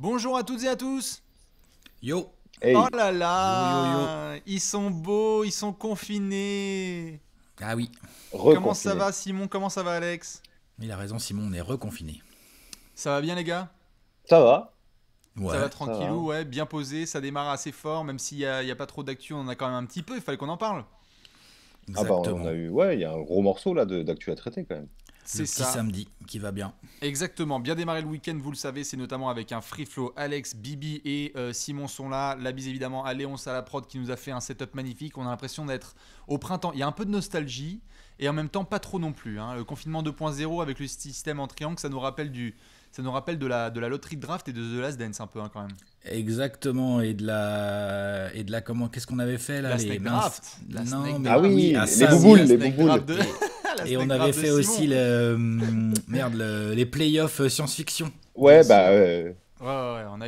Bonjour à toutes et à tous. Yo. Oh là là. Ils sont beaux, ils sont confinés. Ah oui. Comment ça va Simon Comment ça va Alex Il a raison Simon, on est reconfiné. Ça va bien les gars Ça va. Ouais, ça va tranquillou, ouais, bien posé, ça démarre assez fort, même s'il n'y a, pas trop d'actu, on en a quand même un petit peu, il fallait qu'on en parle. Exactement. Ah bah on a eu, ouais, il y a un gros morceau là d'actu à traiter quand même. C'est ça. samedi qui va bien. Exactement. Bien démarré le week-end, vous le savez, c'est notamment avec un free flow. Alex, Bibi et euh, Simon sont là. La bise évidemment à léon à la prod qui nous a fait un setup magnifique. On a l'impression d'être au printemps. Il y a un peu de nostalgie et en même temps pas trop non plus. Hein. Le confinement 2.0 avec le système en triangle, ça nous rappelle du, ça nous rappelle de la, de la loterie de draft et de The Last Dance un peu hein, quand même. Exactement et de la et de la comment qu'est-ce qu'on avait fait là la les snake ah oui, les bouboules, les bouboules. Et on avait fait aussi le, hum, merde, les playoffs euh, science-fiction. Ouais, bah. Ouais,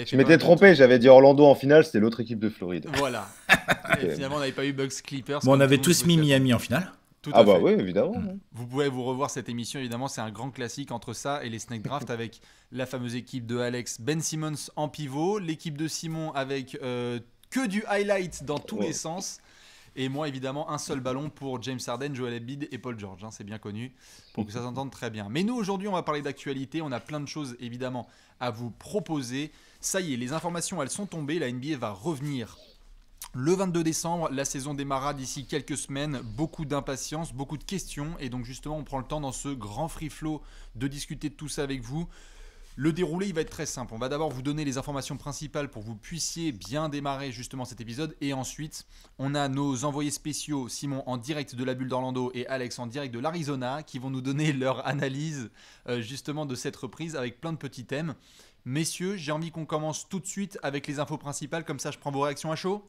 je m'étais trompé, j'avais dit Orlando en finale, c'était l'autre équipe de Floride. Voilà. Et finalement, on n'avait pas eu Bucks Clippers. on avait tous mis Miami en finale. ah, bah oui, évidemment. Mm. Vous pouvez vous revoir cette émission, évidemment, c'est un grand classique entre ça et les Snake Draft avec la fameuse équipe de Alex Ben Simmons en pivot, l'équipe de Simon avec euh, que du highlight dans tous les sens. Et moi, évidemment, un seul ballon pour James Harden, Joel Embiid et Paul George. Hein, c'est bien connu pour que ça s'entende très bien. Mais nous, aujourd'hui, on va parler d'actualité. On a plein de choses, évidemment, à vous proposer. Ça y est, les informations, elles sont tombées. La NBA va revenir le 22 décembre, la saison démarra d'ici quelques semaines, beaucoup d'impatience, beaucoup de questions, et donc justement on prend le temps dans ce grand free flow de discuter de tout ça avec vous. Le déroulé, il va être très simple. On va d'abord vous donner les informations principales pour que vous puissiez bien démarrer justement cet épisode. Et ensuite, on a nos envoyés spéciaux, Simon en direct de la bulle d'Orlando et Alex en direct de l'Arizona, qui vont nous donner leur analyse euh, justement de cette reprise avec plein de petits thèmes. Messieurs, j'ai envie qu'on commence tout de suite avec les infos principales, comme ça je prends vos réactions à chaud.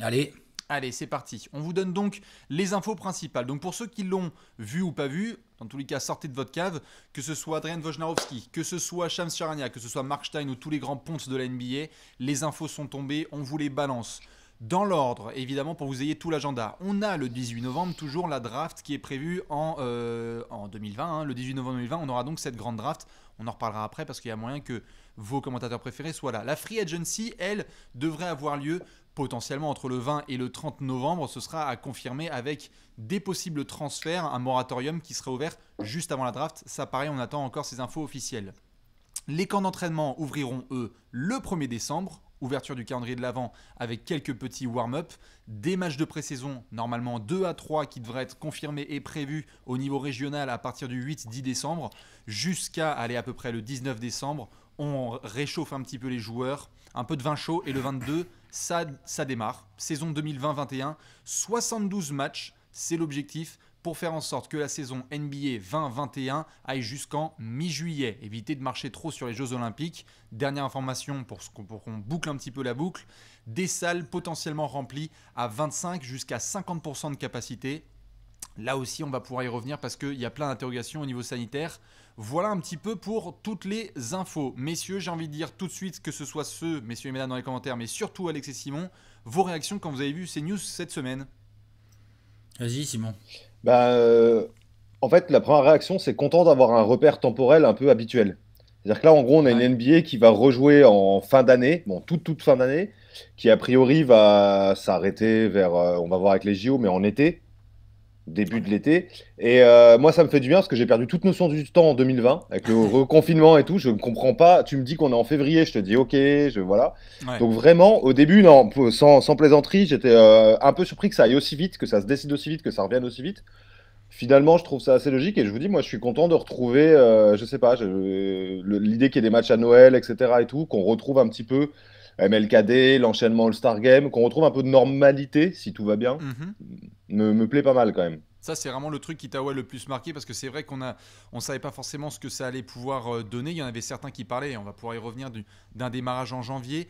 Allez Allez, c'est parti. On vous donne donc les infos principales. Donc pour ceux qui l'ont vu ou pas vu, dans tous les cas, sortez de votre cave, que ce soit Adrian Wojnarowski, que ce soit Shams Charania, que ce soit Mark Stein ou tous les grands pontes de la NBA, les infos sont tombées, on vous les balance. Dans l'ordre, évidemment, pour que vous ayez tout l'agenda. On a le 18 novembre toujours la draft qui est prévue en, euh, en 2020. Hein. Le 18 novembre 2020, on aura donc cette grande draft. On en reparlera après parce qu'il y a moyen que vos commentateurs préférés soient là. La free agency, elle, devrait avoir lieu potentiellement entre le 20 et le 30 novembre. Ce sera à confirmer avec des possibles transferts, un moratorium qui sera ouvert juste avant la draft. Ça pareil, on attend encore ces infos officielles. Les camps d'entraînement ouvriront, eux, le 1er décembre, ouverture du calendrier de l'avant avec quelques petits warm-up, des matchs de pré-saison, normalement 2 à 3 qui devraient être confirmés et prévus au niveau régional à partir du 8-10 décembre jusqu'à aller à peu près le 19 décembre. On réchauffe un petit peu les joueurs, un peu de vin chaud et le 22 ça, démarre. Saison 2020-21, 72 matchs, c'est l'objectif pour faire en sorte que la saison NBA 2021 aille jusqu'en mi-juillet. Éviter de marcher trop sur les Jeux Olympiques. Dernière information pour, pour qu'on boucle un petit peu la boucle. Des salles potentiellement remplies à 25 jusqu'à 50% de capacité. Là aussi, on va pouvoir y revenir parce qu'il y a plein d'interrogations au niveau sanitaire. Voilà un petit peu pour toutes les infos. Messieurs, j'ai envie de dire tout de suite que ce soit ceux, messieurs et mesdames dans les commentaires, mais surtout Alex et Simon, vos réactions quand vous avez vu ces news cette semaine. Vas-y Simon. Bah, euh, en fait, la première réaction, c'est content d'avoir un repère temporel un peu habituel. C'est-à-dire que là, en gros, on a une NBA qui va rejouer en fin d'année, bon, toute, toute fin d'année, qui a priori va s'arrêter vers, euh, on va voir avec les JO, mais en été début de l'été. Et euh, moi, ça me fait du bien parce que j'ai perdu toute notion du temps en 2020 avec le reconfinement et tout. Je ne comprends pas. Tu me dis qu'on est en février, je te dis ok, je voilà. Donc vraiment, au début, non, sans, plaisanterie, j'étais euh, un peu surpris que ça aille aussi vite, que ça se décide aussi vite, que ça revienne aussi vite. Finalement, je trouve ça assez logique et je vous dis, moi, je suis content de retrouver, euh, je sais pas, l'idée qu'il y ait des matchs à Noël, etc. et tout, qu'on retrouve un petit peu MLKD, l'enchaînement All-Star Game, qu'on retrouve un peu de normalité, si tout va bien, mhm. me, me plaît pas mal quand même. Ça, c'est vraiment le truc qui t'a ouais, le plus marqué parce que c'est vrai qu'on ne savait pas forcément ce que ça allait pouvoir euh, donner. Il y en avait certains qui parlaient, et on va pouvoir y revenir d'un démarrage en janvier.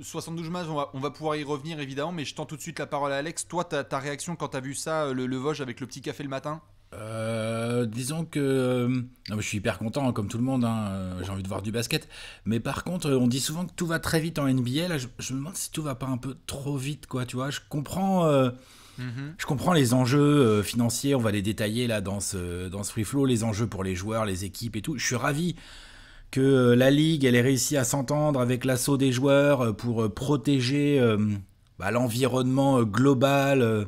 72 euh, matchs, on va, pouvoir y revenir évidemment, mais je tends tout de suite la parole à Alex. Toi, ta, ta réaction quand tu as vu ça, euh, le, le Vosges avec le petit café le matin euh, disons que euh, non, je suis hyper content, hein, comme tout le monde, hein, euh, j'ai envie de voir du basket. Mais par contre, on dit souvent que tout va très vite en NBA. je, me demande si tout va pas un peu trop vite, quoi. Tu vois, je comprends, mm-hmm. je comprends les enjeux financiers. On va les détailler là dans ce dans ce free flow, les enjeux pour les joueurs, les équipes et tout. Je suis ravi que la ligue, elle ait réussi à s'entendre avec l'assaut des joueurs pour protéger bah, l'environnement global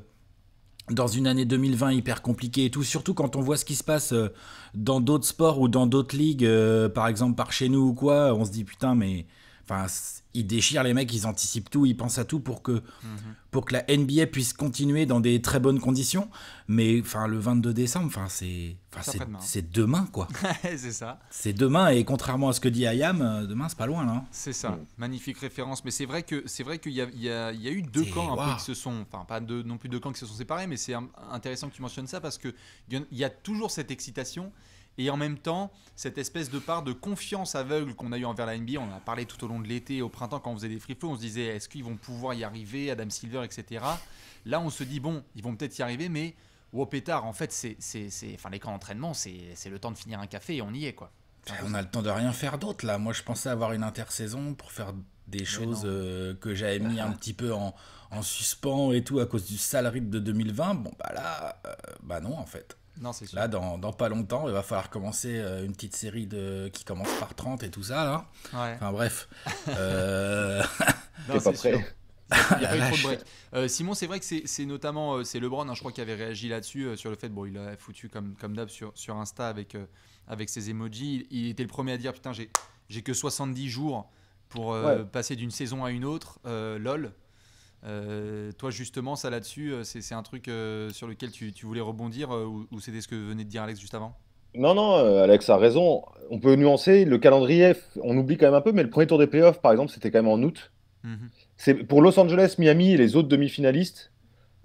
dans une année 2020 hyper compliquée et tout, surtout quand on voit ce qui se passe euh, dans d'autres sports ou dans d'autres ligues, euh, par exemple par chez nous ou quoi, on se dit putain mais enfin ils déchirent les mecs, ils anticipent tout, ils pensent à tout pour que, mhm. pour que la NBA puisse continuer dans des très bonnes conditions. Mais enfin, le 22 décembre, enfin, c'est, c'est, demain quoi. c'est ça. C'est demain et contrairement à ce que dit Ayam, euh, demain c'est pas loin là. Hein. C'est ça. Magnifique référence. Mais c'est vrai que c'est vrai qu'il y, a, eu deux camps qui se sont, enfin pas deux, non plus deux camps qui se sont séparés, mais c'est intéressant que tu mentionnes ça parce que il y a toujours cette excitation et en même temps cette espèce de part de confiance aveugle qu'on a eu envers la NBA, on en a parlé tout au long de l'été, au printemps quand on faisait des free flows, on se disait est-ce qu'ils vont pouvoir y arriver, Adam Silver, etc. Là on se dit bon, ils vont peut-être y arriver, mais au pétard, en fait c'est, c'est, enfin les d'entraînement, c'est le temps de finir un café et on y est quoi. on a le temps de rien faire d'autre là. Moi je pensais avoir une intersaison pour faire des choses euh, que j'avais mis un petit peu en, suspens et tout à cause du sale de 2020. Bon bah là, euh, bah non en fait c'est Là, dans, dans, pas longtemps, il va falloir commencer euh, une petite série de qui commence par 30 et tout ça, là. Enfin, bref. Euh, non, c'est sûr. Il n'y a pas eu trop de break. Euh, Simon, c'est vrai que c'est notamment c'est LeBron, hein, je crois, qui avait réagi là-dessus, sur le fait, bon, il a foutu comme, comme d'hab sur, sur Insta avec, avec ses emojis. Il, était le premier à dire, putain, j'ai que 70 jours pour passer d'une saison à une autre, lol. Euh, toi, justement, ça là-dessus, euh, c'est un truc euh, sur lequel tu, voulais rebondir ou, c'était ce que venait de dire Alex juste avant Non, non, Alex a raison. On peut nuancer le calendrier. On oublie quand même un peu, mais le premier tour des playoffs, par exemple, c'était quand même en août. Mhm. C'est pour Los Angeles, Miami et les autres demi-finalistes.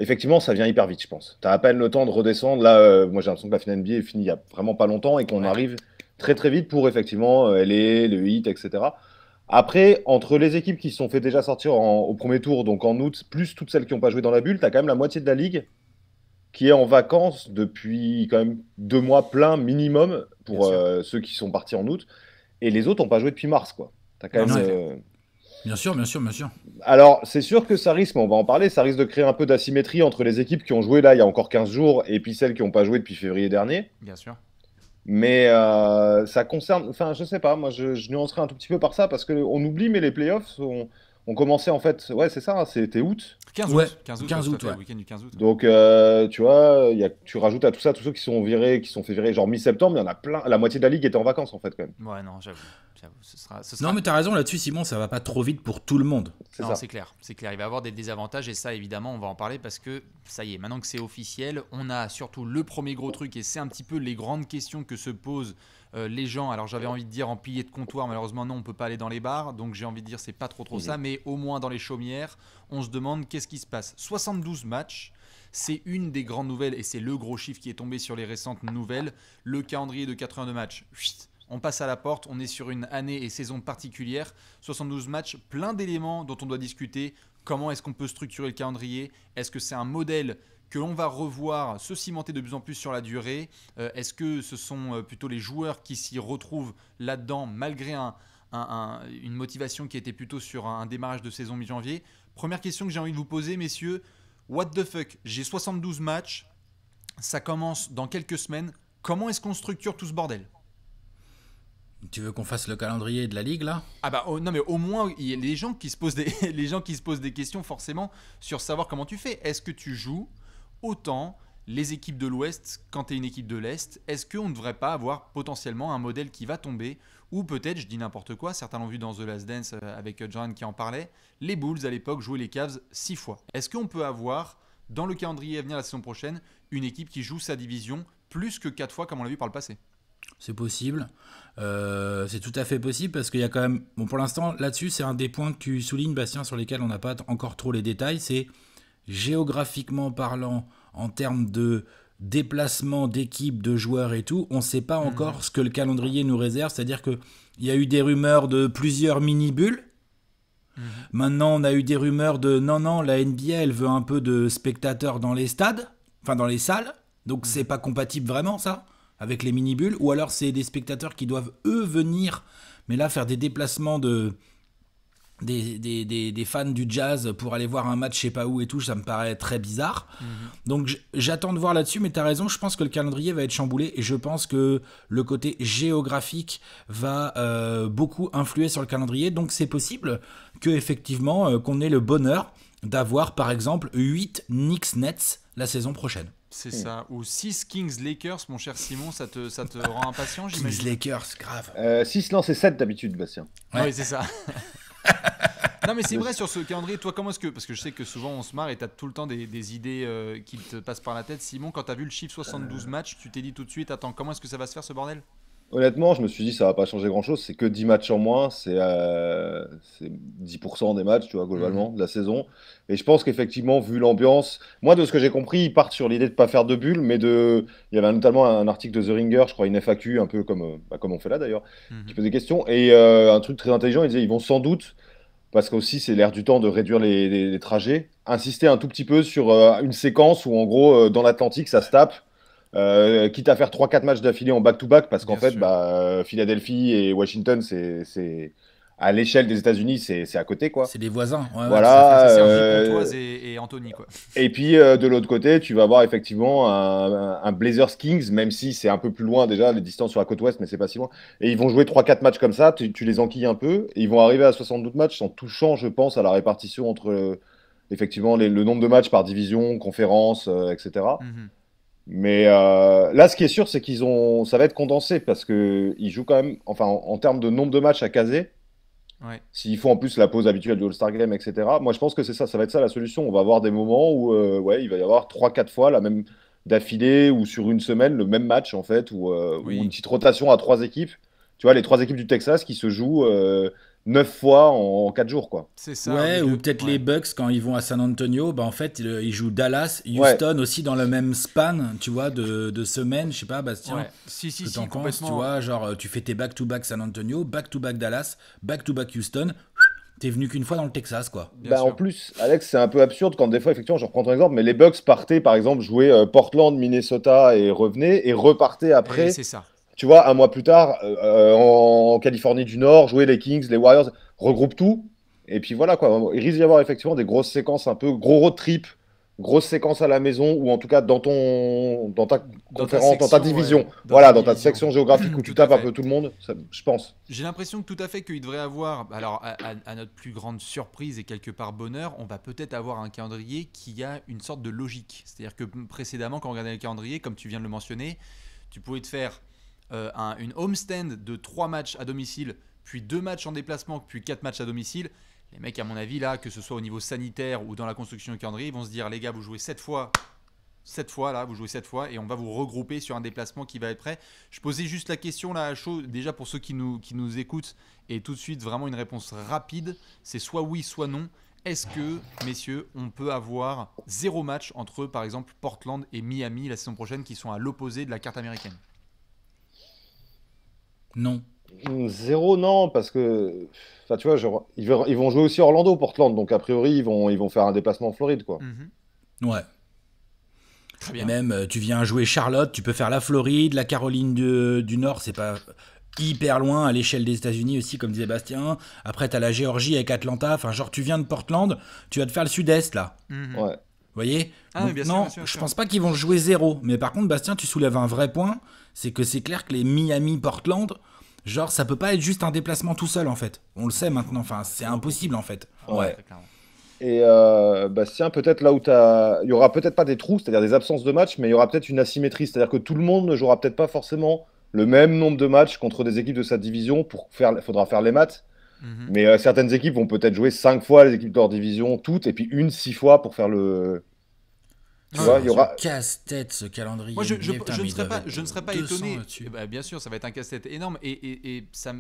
Effectivement, ça vient hyper vite, je pense. Tu à peine le temps de redescendre. Là, moi, j'ai l'impression que la finale NBA est finie il y a vraiment pas longtemps et qu'on arrive très très vite pour effectivement L.A., le hit, etc. Après, entre les équipes qui se sont fait déjà sortir au premier tour, donc en août, plus toutes celles qui n'ont pas joué dans la bulle, tu as quand même la moitié de la ligue qui est en vacances depuis quand même deux mois plein minimum pour euh, ceux qui sont partis en août. Et les autres n'ont pas joué depuis mars, quoi. quand ah même, euh, Bien sûr, bien sûr, bien sûr. Alors, c'est sûr que ça risque, mais on va en parler, ça risque de créer un peu d'asymétrie entre les équipes qui ont joué là il y a encore 15 jours et puis celles qui n'ont pas joué depuis février dernier. Bien sûr. Mais euh, ça concerne, enfin, je sais pas, moi je, je, nuancerai un tout petit peu par ça parce qu'on oublie, mais les playoffs ont commencé en fait, ouais, c'est ça, hein, c'était août. 15 août, 15 août, Donc, euh, tu vois, tu rajoutes à tout ça tous ceux qui sont virés, qui sont fait virer genre mi-septembre, il y en a plein, la moitié de la ligue était en vacances en fait, quand même. Ouais, non, j'avoue. Ce Non, mais tu as raison là-dessus, Simon, ça va pas trop vite pour tout le monde. Non, c'est clair, c'est clair. Il va y avoir des désavantages et ça, évidemment, on va en parler parce que ça y est, maintenant que c'est officiel, on a surtout le premier gros truc et c'est un petit peu les grandes questions que se posent euh, les gens. Alors j'avais envie de dire en pilier de comptoir, malheureusement, non, on peut pas aller dans les bars, donc j'ai envie de dire c'est pas trop trop ça, mais au moins dans les chaumières, on se demande qu'est-ce qui se passe. 72 matchs. C'est une des grandes nouvelles et c'est le gros chiffre qui est tombé sur les récentes nouvelles. Le calendrier de 82 matchs, on passe à la porte, on est sur une année et saison particulière, 72 matchs, plein d'éléments dont on doit discuter, comment est-ce qu'on peut structurer le calendrier, est-ce que c'est un modèle que l'on va revoir se cimenter de plus en plus sur la durée euh, Est-ce que ce sont euh, plutôt les joueurs qui s'y retrouvent là-dedans malgré une motivation qui était plutôt sur un, démarrage de saison mi-janvier Première question que j'ai envie de vous poser, messieurs, what the fuck J'ai 72 matchs, ça commence dans quelques semaines, comment est-ce qu'on structure tout ce bordel tu veux qu'on fasse le calendrier de la ligue là Ah bah oh, non mais au moins il y a les gens qui se posent des les gens qui se posent des questions forcément sur savoir comment tu fais. Est-ce que tu joues autant les équipes de l'Ouest quand tu es une équipe de l'Est Est-ce qu'on ne devrait pas avoir potentiellement un modèle qui va tomber Ou peut-être, je dis n'importe quoi, certains l'ont vu dans The Last Dance euh, avec euh, john qui en parlait, les Bulls à l'époque jouaient les Cavs six fois. Est-ce qu'on peut avoir, dans le calendrier à venir la saison prochaine, une équipe qui joue sa division plus que quatre fois comme on l'a vu par le passé c'est possible. Euh, c'est tout à fait possible parce qu'il y a quand même. Bon, pour l'instant, là-dessus, c'est un des points que tu soulignes, Bastien, sur lesquels on n'a pas encore trop les détails. C'est géographiquement parlant, en termes de déplacement d'équipes, de joueurs et tout, on ne sait pas mhm. encore ce que le calendrier nous réserve. C'est-à-dire qu'il y a eu des rumeurs de plusieurs mini-bulles. Mhm. Maintenant, on a eu des rumeurs de non, non, la NBA, elle veut un peu de spectateurs dans les stades, enfin dans les salles. Donc, mhm. c'est pas compatible vraiment, ça avec les mini-bulles, ou alors c'est des spectateurs qui doivent eux venir, mais là faire des déplacements de, des, fans du jazz pour aller voir un match je sais pas où et tout, ça me paraît très bizarre. Mhm. Donc j'attends de voir là-dessus, mais tu as raison, je pense que le calendrier va être chamboulé et je pense que le côté géographique va euh, beaucoup influer sur le calendrier. Donc c'est possible que effectivement euh, qu'on ait le bonheur d'avoir par exemple 8 Knicks Nets la saison prochaine. C'est mm. ça. Ou 6 Kings Lakers, mon cher Simon, ça te, ça te rend impatient, j'imagine. Kings Lakers, grave. Euh, 6, non, c'est 7 d'habitude, Bastien. Oui, c'est ça. non, mais c'est vrai sur ce calendrier. Toi, comment est-ce que. Parce que je sais que souvent on se marre et t'as tout le temps des, idées euh, qui te passent par la tête. Simon, quand t'as vu le chiffre 72 euh. matchs, tu t'es dit tout de suite Attends, comment est-ce que ça va se faire ce bordel Honnêtement, je me suis dit, ça va pas changer grand-chose. C'est que 10 matchs en moins. C'est 10% euh, des matchs, tu vois, globalement, mhm. de la saison. Et je pense qu'effectivement, vu l'ambiance, moi, de ce que j'ai compris, ils partent sur l'idée de ne pas faire de bulles, mais de. Il y avait notamment un article de The Ringer, je crois, une FAQ, un peu comme, euh, bah, comme on fait là d'ailleurs, mhm. qui posait des questions. Et euh, un truc très intelligent, ils disaient, ils vont sans doute, parce qu'aussi, c'est l'air du temps de réduire les, les, trajets, insister un tout petit peu sur une séquence où, en gros, dans l'Atlantique, ça se tape euh, quitte à faire 3-4 matchs d'affilée en back-to-back, parce qu'en fait, bah, euh, Philadelphie et Washington, c'est à l'échelle des États-Unis, c'est à côté, quoi. C'est des voisins. voilà. c'est euh, et, et, Anthony, Et puis de l'autre côté, tu vas avoir effectivement un, Blazers Kings, même si c'est un peu plus loin déjà, les distances sur la côte ouest, mais c'est pas si loin. Et ils vont jouer 3-4 matchs comme ça, tu, les enquilles un peu, et ils vont arriver à 72 matchs en touchant, je pense, à la répartition entre effectivement le nombre de matchs par division, conférence, etc. Mais euh, là, ce qui est sûr, c'est qu'ils ont, ça va être condensé parce que ils jouent quand même, enfin, en, termes de nombre de matchs à caser. Ouais. S'il faut en plus la pause habituelle du All-Star Game, etc. Moi, je pense que c'est ça, ça va être ça la solution. On va avoir des moments où, euh, ouais, il va y avoir 3-4 fois la même d'affilée ou sur une semaine le même match en fait, ou, euh, une petite rotation à trois équipes. Tu vois, les trois équipes du Texas qui se jouent neuf fois en, quatre jours, quoi. C'est ça. ou peut-être les Bucks quand ils vont à San Antonio, bah en fait ils, jouent Dallas, Houston aussi dans le même span, tu vois, de, semaines, je sais pas, Bastien. Si tu vois, genre euh, tu fais tes back-to-back San Antonio, back-to-back Dallas, back-to-back Houston Houston. T'es venu qu'une fois dans le Texas, quoi. Bah, en plus, Alex, c'est un peu absurde quand des fois, effectivement, je reprends ton exemple, mais les Bucks partaient, par exemple, jouer euh, Portland, Minnesota et revenaient et repartaient eh, après. c'est ça tu vois, un mois plus tard, euh, euh, en Californie du Nord, jouer les Kings, les Warriors, regroupe tout. Et puis voilà, quoi. Il risque d'y avoir effectivement des grosses séquences, un peu gros road trip, grosses séquences à la maison, ou en tout cas dans, ton, dans ta conférence, dans ta division. dans voilà, ta dans ta section géographique où tu tapes un peu tout le monde, je pense. J'ai l'impression que tout à fait qu'il devrait avoir, alors à, à, notre plus grande surprise et quelque part bonheur, on va peut-être avoir un calendrier qui a une sorte de logique. C'est-à-dire que précédemment, quand on regardait le calendrier, comme tu viens de le mentionner, tu pouvais te faire euh, un, une homestand de 3 matchs à domicile, puis 2 matchs en déplacement, puis 4 matchs à domicile, les mecs, à mon avis, là, que ce soit au niveau sanitaire ou dans la construction du calendrier, ils vont se dire les gars, vous jouez 7 fois. 7 fois là, vous jouez 7 fois et on va vous regrouper sur un déplacement qui va être prêt. Je posais juste la question là chaud, déjà pour ceux qui nous, qui nous écoutent, et tout de suite vraiment une réponse rapide, c'est soit oui, soit non. Est-ce que, messieurs, on peut avoir zéro match entre, par exemple, Portland et Miami la saison prochaine qui sont à l'opposé de la carte américaine non. Mm, zéro, non, parce que. Enfin, tu vois, genre, ils, vont, jouer aussi Orlando, Portland, donc a priori, ils vont, ils vont faire un déplacement en Floride, quoi. Mhm. Ouais. Très bien. même, euh, tu viens jouer Charlotte, tu peux faire la Floride, la Caroline du Nord, c'est pas hyper loin à l'échelle des États-Unis aussi, comme disait Bastien. Après, t'as la Géorgie avec Atlanta. Enfin, genre, tu viens de Portland, tu vas te faire le sud-est, là. Mhm. Ouais voyez ah Non, je pense pas qu'ils vont jouer zéro. Mais par contre, Bastien, tu soulèves un vrai point. C'est que c'est clair que les Miami-Portland, genre, ça peut pas être juste un déplacement tout seul, en fait. On le sait maintenant. Enfin, c'est impossible, en fait. ouais. Et euh, Bastien, peut-être là où as... il y aura peut-être pas des trous, c'est-à-dire des absences de matchs, mais il y aura peut-être une asymétrie, c'est-à-dire que tout le monde ne jouera peut-être pas forcément le même nombre de matchs contre des équipes de sa division pour faire, faudra faire les maths. Mhm. Mais euh, certaines équipes vont peut-être jouer cinq fois les équipes de leur division toutes et puis une six fois pour faire le, ah, casse-tête ce calendrier. je, ne, serais pas, étonné. Eh ben, bien sûr, ça va être un casse-tête énorme. Et, ça,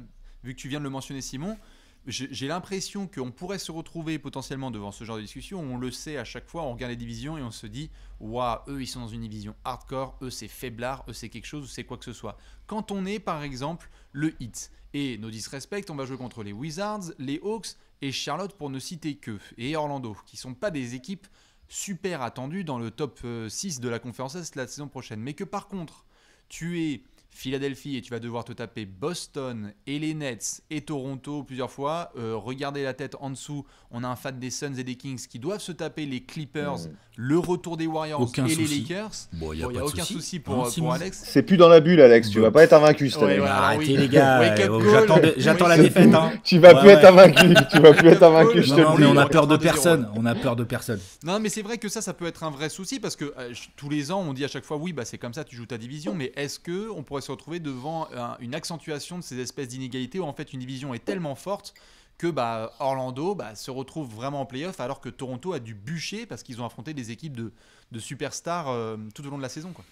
vu que tu viens de le mentionner, Simon, j'ai l'impression qu'on pourrait se retrouver potentiellement devant ce genre de discussion. On le sait à chaque fois, on regarde les divisions et on se dit Waouh, eux, ils sont dans une division hardcore, eux, c'est faiblard, eux, c'est quelque chose ou c'est quoi que ce soit. Quand on est, par exemple, le hit et nos disrespects, on va jouer contre les Wizards, les Hawks et Charlotte pour ne citer que, et Orlando, qui sont pas des équipes super attendu dans le top 6 euh, de la conférence Est la saison prochaine, mais que par contre, tu es Philadelphie et tu vas devoir te taper Boston et les Nets et Toronto plusieurs fois. Euh, regardez la tête en dessous, on a un fan des Suns et des Kings qui doivent se taper les Clippers, hmm. le retour des Warriors et les Lakers. il n'y a, aucun souci, pour, Alex. C'est plus dans la bulle, Alex, tu vas pas être invaincu cette bah, Arrêtez les gars, oh, j'attends la défaite. Hein. Tu vas plus être invaincu, tu vas plus être invaincu, je te le dis. on a peur de personne, on a peur de personne. Non, mais c'est vrai que ça, ça peut être un vrai souci parce que euh, tous les ans, on dit à chaque fois, oui, bah c'est comme ça, tu joues ta division, mais est-ce que on pourrait se retrouver devant une accentuation de ces espèces d'inégalités où en fait une division est tellement forte que bah, Orlando bah, se retrouve vraiment en playoff alors que Toronto a dû bûcher parce qu'ils ont affronté des équipes de, de superstars euh, tout au long de la saison. Quoi.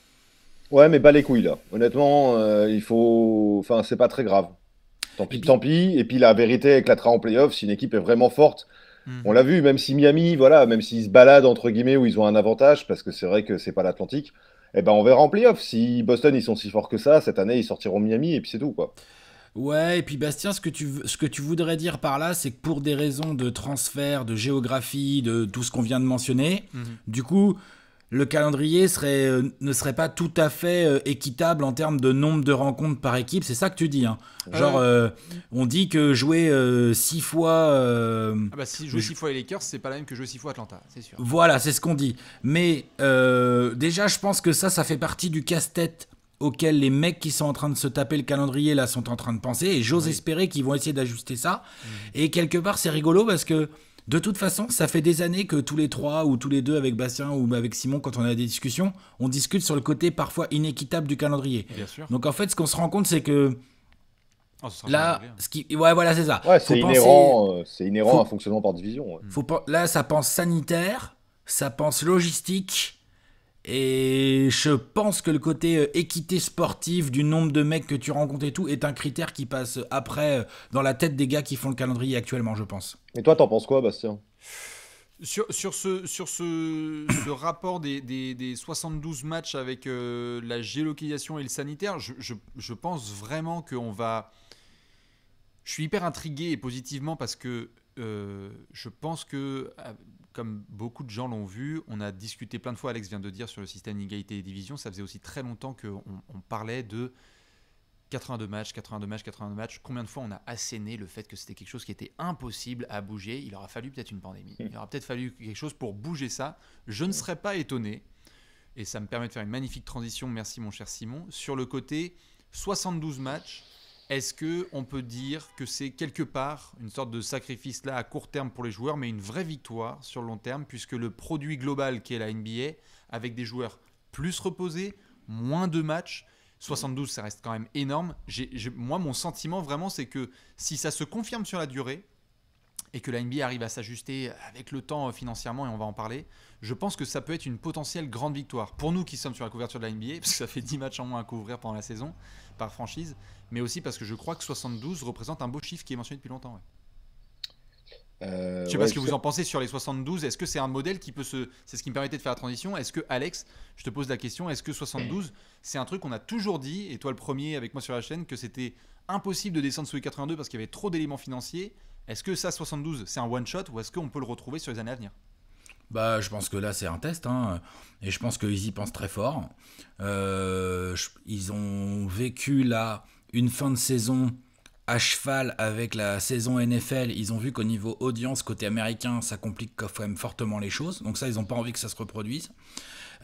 Ouais, mais pas les couilles là. Honnêtement, euh, il faut. Enfin, c'est pas très grave. Tant pis, tant pis. Et puis la vérité éclatera en playoff si une équipe est vraiment forte. Hmm. On l'a vu, même si Miami, voilà, même s'ils se baladent entre guillemets où ils ont un avantage, parce que c'est vrai que c'est pas l'Atlantique, eh ben on verra en playoff. Si Boston ils sont si forts que ça, cette année ils sortiront Miami et puis c'est tout quoi. Ouais, et puis Bastien, ce que tu, ce que tu voudrais dire par là, c'est que pour des raisons de transfert, de géographie, de tout ce qu'on vient de mentionner, mhm. du coup, le calendrier euh, ne serait pas tout à fait euh, équitable en termes de nombre de rencontres par équipe. C'est ça que tu dis. Hein. Genre, euh, on dit que jouer six fois. ah bah, si jouer six fois les Lakers, c'est pas la même que jouer six fois Atlanta, c'est sûr. Voilà, c'est ce qu'on dit. Mais déjà, je pense que ça, ça fait partie du casse-tête auquel les mecs qui sont en train de se taper le calendrier là sont en train de penser. Et j'ose espérer qu'ils vont essayer d'ajuster ça. Mmh. Et quelque part, c'est rigolo parce que de toute façon, ça fait des années que tous les trois ou tous les deux avec Bastien ou avec Simon, quand on a des discussions, on discute sur le côté parfois inéquitable du calendrier. Donc en fait, ce qu'on se rend compte, c'est que oh, là, ce qui... ouais, voilà, c'est ça. Euh, c'est inhérent, à un fonctionnement par division. Faut... Là, ça pense sanitaire, ça pense logistique, et je pense que le côté euh, équité sportive du nombre de mecs que tu rencontres et tout est un critère qui passe après euh, dans la tête des gars qui font le calendrier actuellement, je pense. Et toi, t'en penses quoi, Bastien sur, sur, ce, sur ce, rapport des, des, des, 72 matchs avec euh, la géolocalisation et le sanitaire, je, je, pense vraiment qu'on va... Je suis hyper intrigué et positivement parce que je pense que ah, comme beaucoup de gens l'ont vu, on a discuté plein de fois, Alex vient de dire, sur le système d'égalité et division. Ça faisait aussi très longtemps qu'on on parlait de 82 matchs, 82 matchs, 82 matchs. Combien de fois on a asséné le fait que c'était quelque chose qui était impossible à bouger Il aura fallu peut-être une pandémie. Mmh. Il aura peut-être fallu quelque chose pour bouger ça. Je ne serais pas étonné, et ça me permet de faire une magnifique transition, merci mon cher Simon, sur le côté 72 matchs est-ce que on peut dire que c'est quelque part une sorte de sacrifice là à court terme pour les joueurs, mais une vraie victoire sur le long terme, puisque le produit global qui est la NBA, avec des joueurs plus reposés, moins de matchs, 72, ça reste quand même énorme. moi, mon sentiment vraiment, c'est que si ça se confirme sur la durée, et que la NBA arrive à s'ajuster avec le temps euh, financièrement, et on va en parler, je pense que ça peut être une potentielle grande victoire pour nous qui sommes sur la couverture de la NBA, parce que ça fait 10 matchs en moins à couvrir pendant la saison par franchise, mais aussi parce que je crois que 72 représente un beau chiffre qui est mentionné depuis longtemps. Euh, je sais pas ce que vous en pensez sur les 72. Est-ce que c'est un modèle qui peut se. C'est ce qui me permettait de faire la transition. Est-ce que, Alex, je te pose la question, est-ce que 72, c'est un truc qu'on a toujours dit, et toi le premier avec moi sur la chaîne, que c'était impossible de descendre sous les 82 parce qu'il y avait trop d'éléments financiers est-ce que ça 72 c'est un one shot ou est-ce qu'on peut le retrouver sur les années à venir bah, je pense que là, c'est un test, hein. et je pense qu'ils y pensent très fort. Euh, ils ont vécu là une fin de saison à cheval avec la saison NFL. Ils ont vu qu'au niveau audience, côté américain, ça complique quand même fortement les choses. Donc ça, ils n'ont pas envie que ça se reproduise.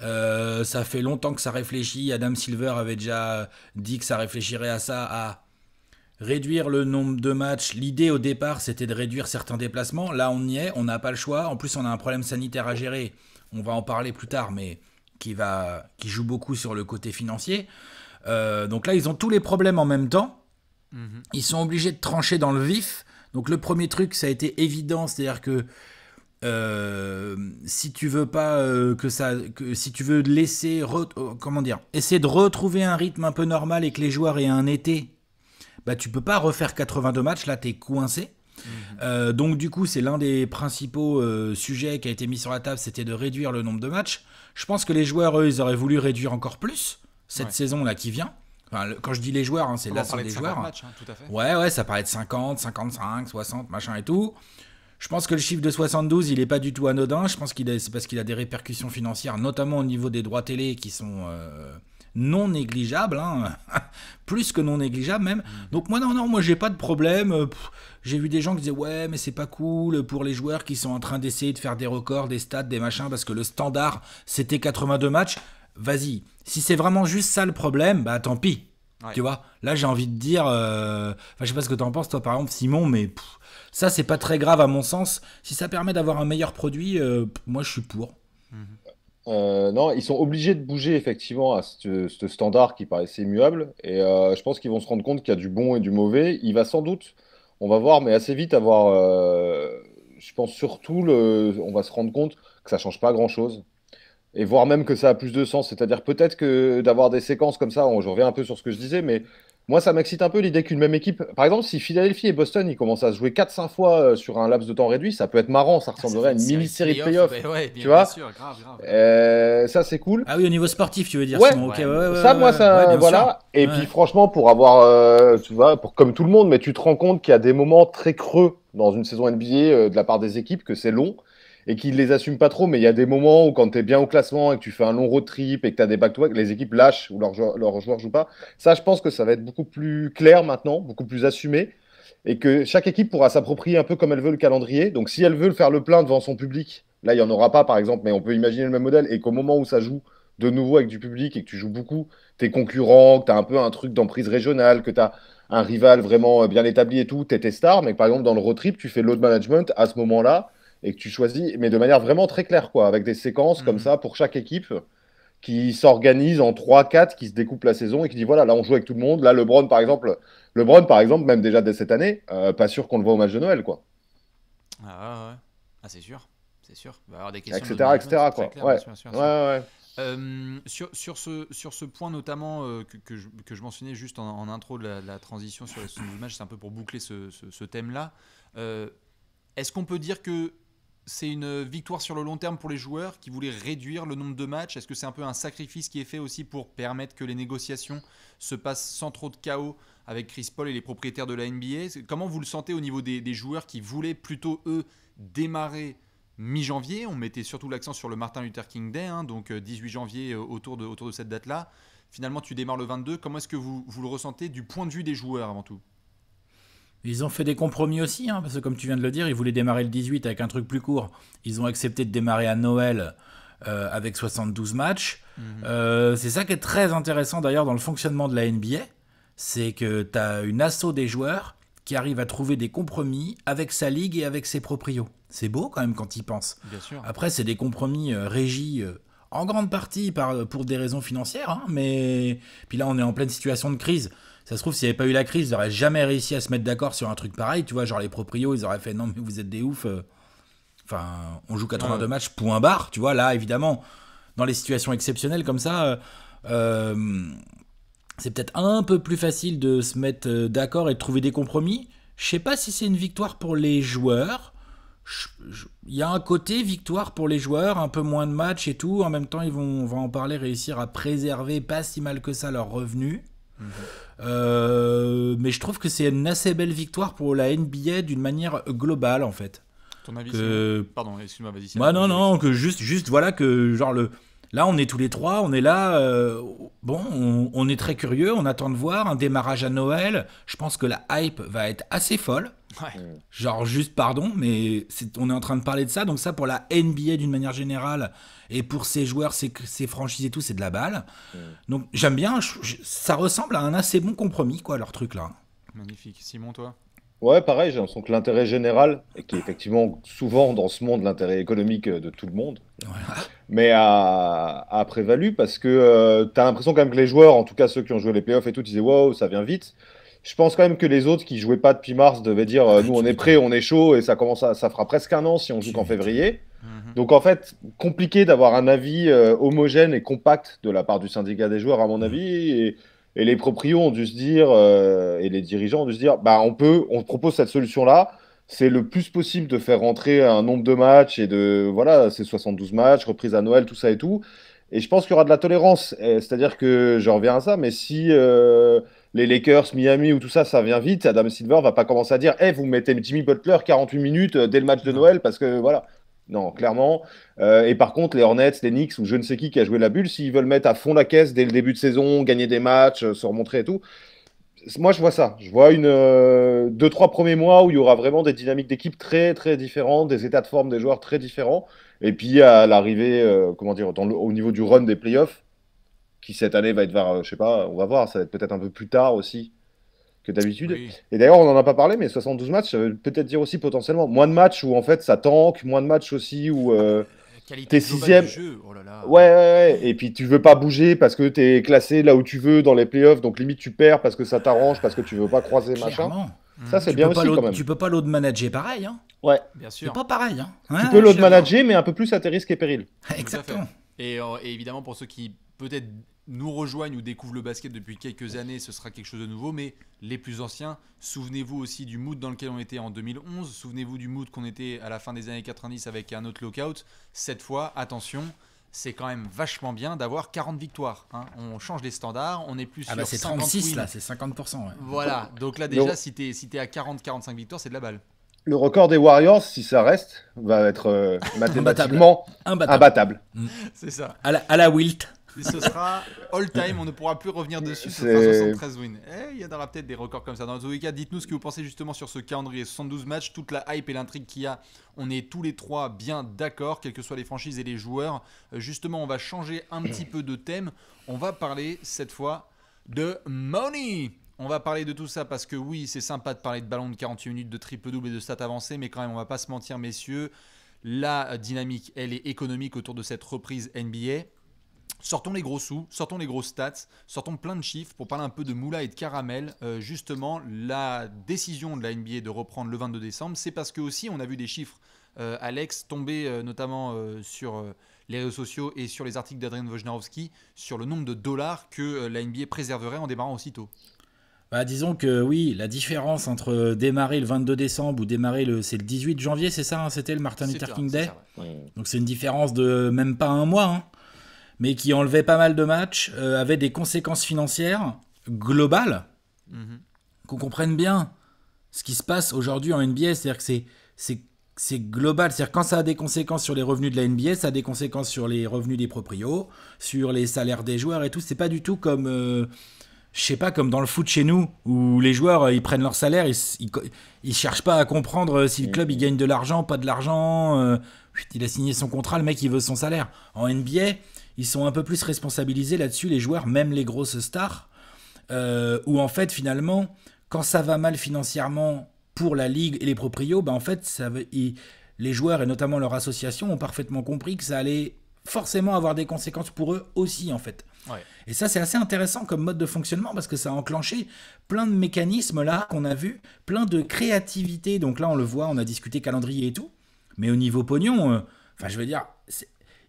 Euh, ça fait longtemps que ça réfléchit. Adam Silver avait déjà dit que ça réfléchirait à ça à réduire le nombre de matchs. L'idée au départ, c'était de réduire certains déplacements. Là, on y est, on n'a pas le choix. En plus, on a un problème sanitaire à gérer. On va en parler plus tard, mais qui, va, qui joue beaucoup sur le côté financier. Euh, donc là, ils ont tous les problèmes en même temps. Mhm. Ils sont obligés de trancher dans le vif. Donc le premier truc, ça a été évident, c'est-à-dire que euh, si tu veux pas euh, que ça, que, si tu veux laisser, comment dire, essayer de retrouver un rythme un peu normal et que les joueurs aient un été bah, tu peux pas refaire 82 matchs, là, tu es coincé. Mhm. Euh, donc du coup, c'est l'un des principaux euh, sujets qui a été mis sur la table, c'était de réduire le nombre de matchs. Je pense que les joueurs, eux, ils auraient voulu réduire encore plus cette saison-là qui vient. quand je dis les joueurs, hein, c'est l'assaut des joueurs. Hein, ouais, ouais, ça paraît de 50, 55, 60, machin et tout. Je pense que le chiffre de 72, il n'est pas du tout anodin. Je pense qu'il c'est parce qu'il a des répercussions financières, notamment au niveau des droits télé qui sont euh, non négligeable, hein. plus que non négligeable même. Donc moi non, non, moi j'ai pas de problème. Euh, j'ai vu des gens qui disaient ouais mais c'est pas cool pour les joueurs qui sont en train d'essayer de faire des records, des stats, des machins, parce que le standard c'était 82 matchs. Vas-y, si c'est vraiment juste ça le problème, bah tant pis. Tu vois, là j'ai envie de dire, euh, enfin je sais pas ce que t'en penses toi par exemple Simon, mais ça c'est pas très grave à mon sens. Si ça permet d'avoir un meilleur produit, euh, moi je suis pour. Mhm. Euh, non, ils sont obligés de bouger effectivement à ce, standard qui paraissait immuable. Et euh, je pense qu'ils vont se rendre compte qu'il y a du bon et du mauvais. Il va sans doute, on va voir, mais assez vite avoir. Euh, je pense surtout, on va se rendre compte que ça change pas grand-chose. Et voir même que ça a plus de sens. C'est-à-dire peut-être que d'avoir des séquences comme ça, je reviens un peu sur ce que je disais, mais moi, ça m'excite un peu l'idée qu'une même équipe. Par exemple, si Philadelphie et Boston, ils commencent à se jouer 4-5 fois euh, sur un laps de temps réduit, ça peut être marrant. Ça ah, ressemblerait à une mini-série de playoffs. tu vois grave, euh, Ça, c'est cool. Ah oui, au niveau sportif, tu veux dire. Ouais. ça, moi, ça. voilà. Et puis, franchement, pour avoir. Euh, tu pour, comme tout le monde, mais tu te rends compte qu'il y a des moments très creux dans une saison NBA de la part des équipes, que c'est long et qu'ils les assument pas trop. Mais il y a des moments où, quand tu es bien au classement et que tu fais un long road trip et que tu as des back-to-back, les équipes lâchent ou leurs joueurs, leurs jouent pas. Ça, je pense que ça va être beaucoup plus clair maintenant, beaucoup plus assumé. Et que chaque équipe pourra s'approprier un peu comme elle veut le calendrier. Donc, si elle veut le faire le plein devant son public, là, il n'y en aura pas, par exemple, mais on peut imaginer le même modèle et qu'au moment où ça joue de nouveau avec du public et que tu joues beaucoup, tes concurrents, que tu as un peu un truc d'emprise régionale, que tu as un rival vraiment euh, bien établi et tout, tu es tes stars, mais par exemple, dans le road trip, tu fais load management à ce moment-là et que tu choisis, mais de manière vraiment très claire, quoi, avec des séquences comme mhm. ça pour chaque équipe qui s'organise en 3-4, qui se découpe la saison et qui dit voilà, là on joue avec tout le monde. Là, LeBron par exemple, LeBron par exemple, même déjà dès cette année, euh, pas sûr qu'on le voit au match de Noël, quoi. Ah ouais, ah, c'est sûr, c'est sûr. Il va y avoir des questions. Etc, de etc, quoi. ouais. ouais, euh, sur, sur, ce, sur ce point notamment euh, que, que, je, mentionnais juste en, intro de la, transition sur les match, c'est un peu pour boucler ce, ce thème-là. Est-ce qu'on peut dire que c'est une victoire sur le long terme pour les joueurs qui voulaient réduire le nombre de matchs Est-ce que c'est un peu un sacrifice qui est fait aussi pour permettre que les négociations se passent sans trop de chaos avec Chris Paul et les propriétaires de la NBA Comment vous le sentez au niveau des, joueurs qui voulaient plutôt, eux, démarrer mi-janvier On mettait surtout l'accent sur le Martin Luther King Day, hein, donc 18 euh, janvier euh, autour de, autour de cette date-là. Finalement, tu démarres le 22. Comment est-ce que vous le ressentez du point de vue des joueurs avant tout ils ont fait des compromis aussi, hein, parce que comme tu viens de le dire, ils voulaient démarrer le 18 avec un truc plus court. Ils ont accepté de démarrer à Noël euh, avec 72 matchs. Mhm. Euh, c'est ça qui est très intéressant d'ailleurs dans le fonctionnement de la NBA, c'est que tu as une asso des joueurs qui arrive à trouver des compromis avec sa ligue et avec ses proprios. C'est beau quand même quand ils pensent. Bien sûr. Après, c'est des compromis euh, régis en grande partie par, pour des raisons financières, hein, mais puis là on est en pleine situation de crise. Ça se trouve, s'il n'y avait pas eu la crise, ils n'auraient jamais réussi à se mettre d'accord sur un truc pareil. Tu vois, genre les proprios, ils auraient fait non, mais vous êtes des oufs. Euh. Enfin, on joue 82 matchs, point barre. Tu vois, là, évidemment, dans les situations exceptionnelles comme ça, euh, euh, c'est peut-être un peu plus facile de se mettre d'accord et de trouver des compromis. Je sais pas si c'est une victoire pour les joueurs. Il y a un côté victoire pour les joueurs, un peu moins de matchs et tout. En même temps, ils vont, on va en parler, réussir à préserver pas si mal que ça leurs revenus. Mhm. Euh, mais je trouve que c'est une assez belle victoire pour la NBA d'une manière globale en fait. Ton avis Pardon, excuse-moi, vas-y. Bah non, non, que juste, juste voilà que genre le Là, on est tous les trois, on est là. Euh, bon, on, est très curieux, on attend de voir un démarrage à Noël. Je pense que la hype va être assez folle. Mm. Genre juste pardon, mais on est en train de parler de ça. Donc ça, pour la NBA d'une manière générale et pour ces joueurs, ses, franchises et tout, c'est de la balle. Mm. Donc j'aime bien. ça ressemble à un assez bon compromis, quoi, leur truc là. Magnifique. Simon, toi Ouais, pareil, j'ai l'impression que l'intérêt général, qui est effectivement souvent dans ce monde l'intérêt économique euh, de tout le monde, mais a, prévalu parce que euh, tu as l'impression quand même que les joueurs, en tout cas ceux qui ont joué les playoffs et tout, ils disaient waouh, ça vient vite. Je pense quand même que les autres qui jouaient pas depuis mars devaient dire euh, nous on est prêts, on est chaud et ça commence ça fera presque un an si on joue qu'en février. Mhm. Donc en fait, compliqué d'avoir un avis homogène et compact de la part du syndicat des joueurs à mon mhm. avis et et les proprios ont dû se dire, euh, et les dirigeants ont dû se dire, bah, on peut, on propose cette solution-là. C'est le plus possible de faire rentrer un nombre de matchs et de, voilà, c'est 72 matchs, reprise à Noël, tout ça et tout. Et je pense qu'il y aura de la tolérance. C'est-à-dire que, j'en reviens à ça, mais si euh, les Lakers, Miami ou tout ça, ça vient vite, Adam Silver va pas commencer à dire, Eh, vous mettez Jimmy Butler 48 minutes euh, dès le match de Noël parce que, voilà. Non, clairement. Euh, et par contre, les Hornets, les Knicks ou je ne sais qui qui a joué la bulle, s'ils veulent mettre à fond la caisse dès le début de saison, gagner des matchs, euh, se remontrer et tout, moi je vois ça. Je vois une euh, deux trois premiers mois où il y aura vraiment des dynamiques d'équipe très très différentes, des états de forme des joueurs très différents. Et puis à l'arrivée, comment dire, au niveau du run des playoffs, qui cette année va être vers, je sais pas, on va voir, ça va être peut-être un peu plus tard aussi que d'habitude. Et d'ailleurs, on n'en a pas parlé, mais 72 matchs, ça veut peut-être dire aussi potentiellement moins de matchs où en fait ça tanque, moins de matchs aussi où euh, t'es sixième. Oh Ouais, ouais, et puis tu veux pas bouger parce que t'es classé là où tu veux dans les playoffs, donc limite tu perds parce que ça t'arrange, parce que tu veux pas croiser machin. Ça, c'est bien aussi quand même. Tu peux pas l'autre manager pareil. Hein ouais, bien sûr. C'est pas pareil. Hein tu peux l'autre manager, mais un peu plus à tes risques et périls. Exactement. Euh, et évidemment, pour ceux qui peut-être nous rejoignent ou découvrent le basket depuis quelques années, ce sera quelque chose de nouveau, mais les plus anciens, souvenez-vous aussi du mood dans lequel on était en 2011, souvenez-vous du mood qu'on était à la fin des années 90 avec un autre lockout. Cette fois, attention, c'est quand même vachement bien d'avoir 40 victoires. Hein. On change les standards, on est plus ah sur 36 bah, là, c'est 50%. Voilà, donc là déjà, si t'es à 40-45 victoires, c'est de la balle. Le record des Warriors, si ça reste, va être euh, mathématiquement imbattable. imbattable. Mm. C'est ça. à la Wilt ce sera all time, on ne pourra plus revenir dessus, ce sera 73 wins. Eh, il y en aura peut-être des records comme ça. Dans tous les cas, dites-nous ce que vous pensez justement sur ce calendrier. 72 matchs, toute la hype et l'intrigue qu'il y a. On est tous les trois bien d'accord, quelles que soient les franchises et les joueurs. Euh, justement, on va changer un petit peu de thème. On va parler cette fois de money. On va parler de tout ça parce que oui, c'est sympa de parler de ballon de 48 minutes, de triple-double et de stats avancées, mais quand même, on va pas se mentir, messieurs. La dynamique, elle est économique autour de cette reprise NBA. Sortons les gros sous, sortons les grosses stats, sortons plein de chiffres pour parler un peu de moula et de caramel. Euh, justement, la décision de la NBA de reprendre le 22 décembre, c'est parce que aussi on a vu des chiffres, euh, Alex, tomber euh, notamment sur les réseaux sociaux et sur les articles d'Adrien Wojnarowski sur le nombre de dollars que la NBA préserverait en démarrant aussitôt. Bah, disons que oui, la différence entre démarrer le 22 décembre ou démarrer le. C'est le 18 janvier, c'est ça hein, C'était le Martin Luther King Day. Donc c'est une différence de même pas un mois. Hein mais qui enlevait pas mal de matchs, euh, avait des conséquences financières globales. Mhm. Qu'on comprenne bien ce qui se passe aujourd'hui en NBA, c'est-à-dire que c'est c'est global. C'est-à-dire quand ça a des conséquences sur les revenus de la NBA, ça a des conséquences sur les revenus des proprios, sur les salaires des joueurs et tout. C'est pas du tout comme, euh, je sais pas, comme dans le foot chez nous où les joueurs euh, ils prennent leur salaire, ils, ils, cherchent pas à comprendre si le club il gagne de l'argent, pas de l'argent. il a signé son contrat, le mec il veut son salaire. En NBA, ils sont un peu plus responsabilisés là-dessus, les joueurs, même les grosses stars, euh, où en fait, finalement, quand ça va mal financièrement pour la ligue et les proprios, ben, en fait, ça, les joueurs et notamment leur association ont parfaitement compris que ça allait forcément avoir des conséquences pour eux aussi, en fait. Et ça, c'est assez intéressant comme mode de fonctionnement parce que ça a enclenché plein de mécanismes là qu'on a vu, plein de créativité. Donc là, on le voit, on a discuté calendrier et tout. Mais au niveau pognon, euh, enfin, je veux dire,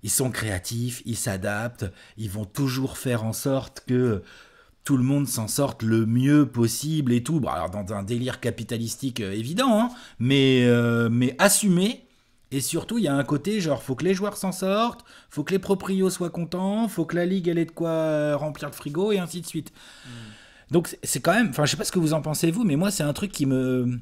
ils sont créatifs, ils s'adaptent, ils vont toujours faire en sorte que tout le monde s'en sorte le mieux possible et tout. alors dans un délire capitalistique euh, évident, hein, mais, euh, mais assumé. Et surtout, il y a un côté genre, faut que les joueurs s'en sortent, faut que les proprios soient contents, faut que la ligue ait de quoi euh, remplir le frigo et ainsi de suite. Hmm. Donc c'est quand même, enfin je sais pas ce que vous en pensez vous, mais moi c'est un truc qui me,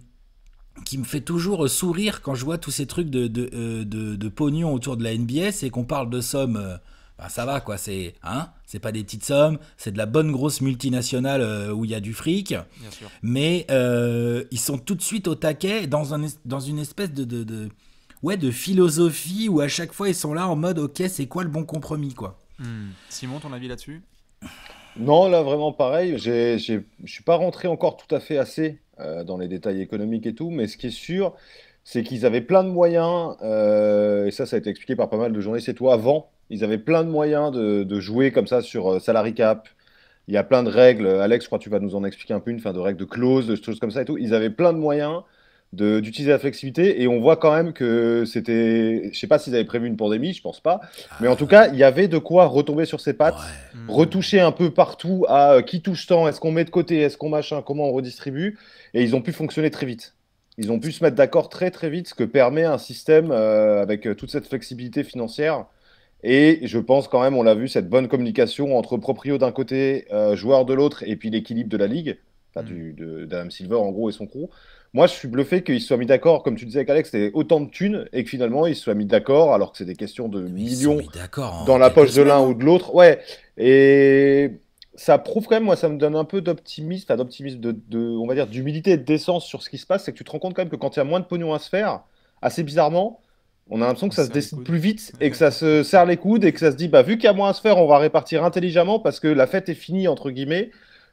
qui me fait toujours sourire quand je vois tous ces trucs de, de, euh, de, pognon autour de la NBS et qu'on parle de sommes. Euh, bah, ça va quoi, c'est hein, c'est pas des petites sommes, c'est de la bonne grosse multinationale euh, où il y a du fric. Mais ils sont tout de suite au taquet dans, un, dans une espèce de, de, de, ouais de philosophie où à chaque fois ils sont là en mode ok c'est quoi le bon compromis quoi. Hmm. Simon, ton avis là-dessus Non, là vraiment pareil. Je suis pas rentré encore tout à fait assez euh, dans les détails économiques et tout, mais ce qui est sûr, c'est qu'ils avaient plein de moyens, euh, et ça, ça a été expliqué par pas mal de journalistes c'est tout, avant, ils avaient plein de moyens de, jouer comme ça sur euh, salary cap. Il y a plein de règles. Alex, je crois que tu vas nous en expliquer un peu une fin de règles de clauses, de choses comme ça et tout. Ils avaient plein de moyens d'utiliser la flexibilité et on voit quand même que c'était, je sais pas s'ils avaient prévu une pandémie, je pense pas, ah mais en tout cas il y avait de quoi retomber sur ses pattes, mmh. retoucher un peu partout à euh, qui touche tant, est-ce qu'on met de côté, est-ce qu'on machin, comment on redistribue et ils ont pu fonctionner très vite. Ils ont pu se mettre d'accord très très vite, ce que permet un système euh, avec euh, toute cette flexibilité financière. Et je pense quand même, on l'a vu, cette bonne communication entre proprio d'un côté, joueur de l'autre, et puis l'équilibre de la ligue, mmh. de d'Adam Silver en gros et son crew. Moi, je suis bluffé qu'ils soient mis d'accord, comme tu disais avec Alex, c'était autant de thunes et que finalement ils soient mis d'accord, alors que c'est des questions de millions dans la poche de l'un ou hein. de l'autre. Ouais. Et ça prouve quand même, moi, ça me donne un peu d'optimisme, enfin d'optimisme, de, on va dire, d'humilité et de décence sur ce qui se passe. C'est que tu te rends compte quand même que quand il y a moins de pognon à se faire, assez bizarrement, on a l'impression que ça se décide plus vite et que ça se serre les coudes et que ça se dit, bah, vu qu'il y a moins à se faire, on va répartir intelligemment parce que la fête est finie, entre guillemets.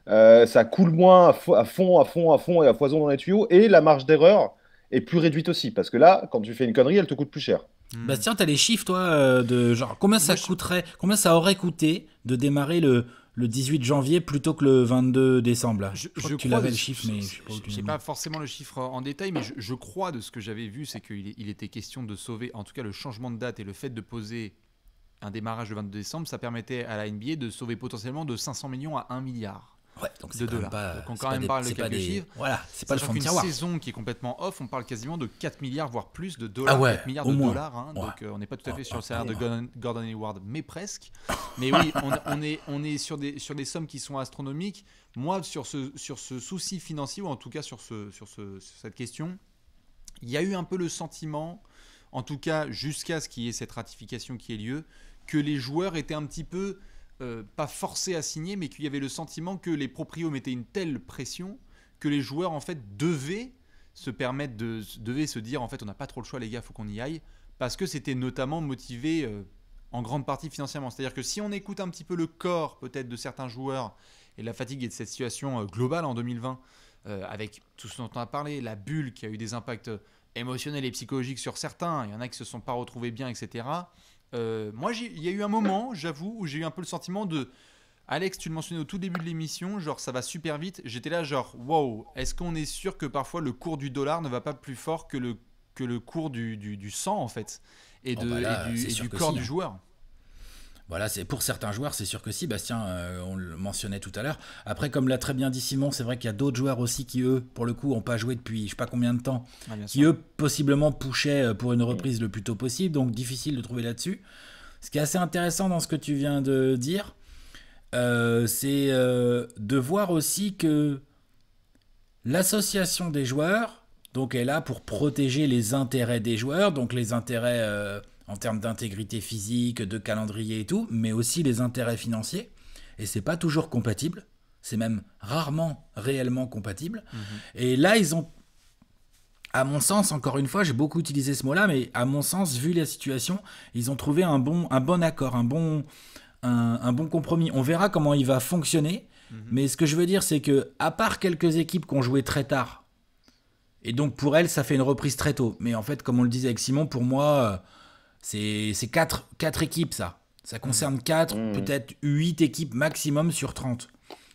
Euh, ça coule moins à, fond, à fond, à fond et à foison dans les tuyaux, et la marge d'erreur est plus réduite aussi, parce que là, quand tu fais une connerie, elle te coûte plus cher. Hmm. Bastien, tu as les chiffres, toi, euh, de genre combien ça coûterait, combien ça aurait coûté de démarrer le, le 18 janvier plutôt que le 22 décembre. Je, crois que tu l'avais le chiffre, mais je sais pas, pas forcément le chiffre en détail, mais je, crois de ce que j'avais vu, c'est qu'il était question de sauver, en tout cas le changement de date et le fait de poser un démarrage le 22 décembre, ça permettait à la NBA de sauver potentiellement de 500 millions à 1 milliard. Ouais, donc de Pas, donc quand même parle de chiffres. Voilà, c'est pas le fond tiroir. une saison qui est complètement off, on parle quasiment de 4 milliards, voire plus de dollars. Ah milliards de dollars. Hein. Donc euh, on n'est pas tout à fait sur le salaire de Gordon Hayward, mais presque. Mais oui, on, est, on est sur des, sur des sommes qui sont astronomiques. Moi, sur ce, sur ce souci financier, ou en tout cas sur, ce, sur, ce, sur cette question, il y a eu un peu le sentiment, en tout cas jusqu'à ce qu'il y ait cette ratification qui ait lieu, que les joueurs étaient un petit peu euh, pas forcés à signer, mais qu'il y avait le sentiment que les proprios mettaient une telle pression que les joueurs en fait devaient se permettre de devaient se dire en fait on n'a pas trop le choix les gars, faut qu'on y aille, parce que c'était notamment motivé euh, en grande partie financièrement. C'est-à-dire que si on écoute un petit peu le corps peut-être de certains joueurs et la fatigue et de cette situation euh, globale en 2020, avec tout ce dont on a parlé, la bulle qui a eu des impacts émotionnels et psychologiques sur certains, il y en a qui se sont pas retrouvés bien, etc. Euh, moi, il y a eu un moment, j'avoue, où j'ai eu un peu le sentiment de. Alex, tu le mentionnais au tout début de l'émission, genre ça va super vite. J'étais là, genre, wow, est-ce qu'on est sûr que parfois le cours du dollar ne va pas plus fort que le, que le cours du, sang, en fait Et, oh, bah du, corps du hein. joueur voilà, c'est pour certains joueurs, c'est sûr que si. Bastien, euh, on le mentionnait tout à l'heure. Après, comme l'a très bien dit Simon, c'est vrai qu'il y a d'autres joueurs aussi qui, eux, pour le coup, n'ont pas joué depuis je sais pas combien de temps, ah, qui, eux, possiblement pushaient euh, pour une mm. reprise le plus tôt possible. Donc, difficile de trouver là-dessus. Ce qui est assez intéressant dans ce que tu viens de dire, euh, c'est de voir aussi que l'association des joueurs, donc, est là pour protéger les intérêts des joueurs, donc les intérêts en termes d'intégrité physique, de calendrier et tout, mais aussi les intérêts financiers. Et c'est pas toujours compatible. C'est même rarement réellement compatible. Mhm. Et là, ils ont, à mon sens, encore une fois, j'ai beaucoup utilisé ce mot-là, mais à mon sens, vu la situation, ils ont trouvé un bon, un bon accord, un bon, un, bon compromis. On verra comment il va fonctionner. Mhm. Mais ce que je veux dire, c'est que, à part quelques équipes qui ont joué très tard, et donc pour elles, ça fait une reprise très tôt. Mais en fait, comme on le disait avec Simon, pour moi, euh, c'est quatre, équipes, ça. Ça concerne 4, mmh. mmh. peut-être 8 équipes maximum sur 30.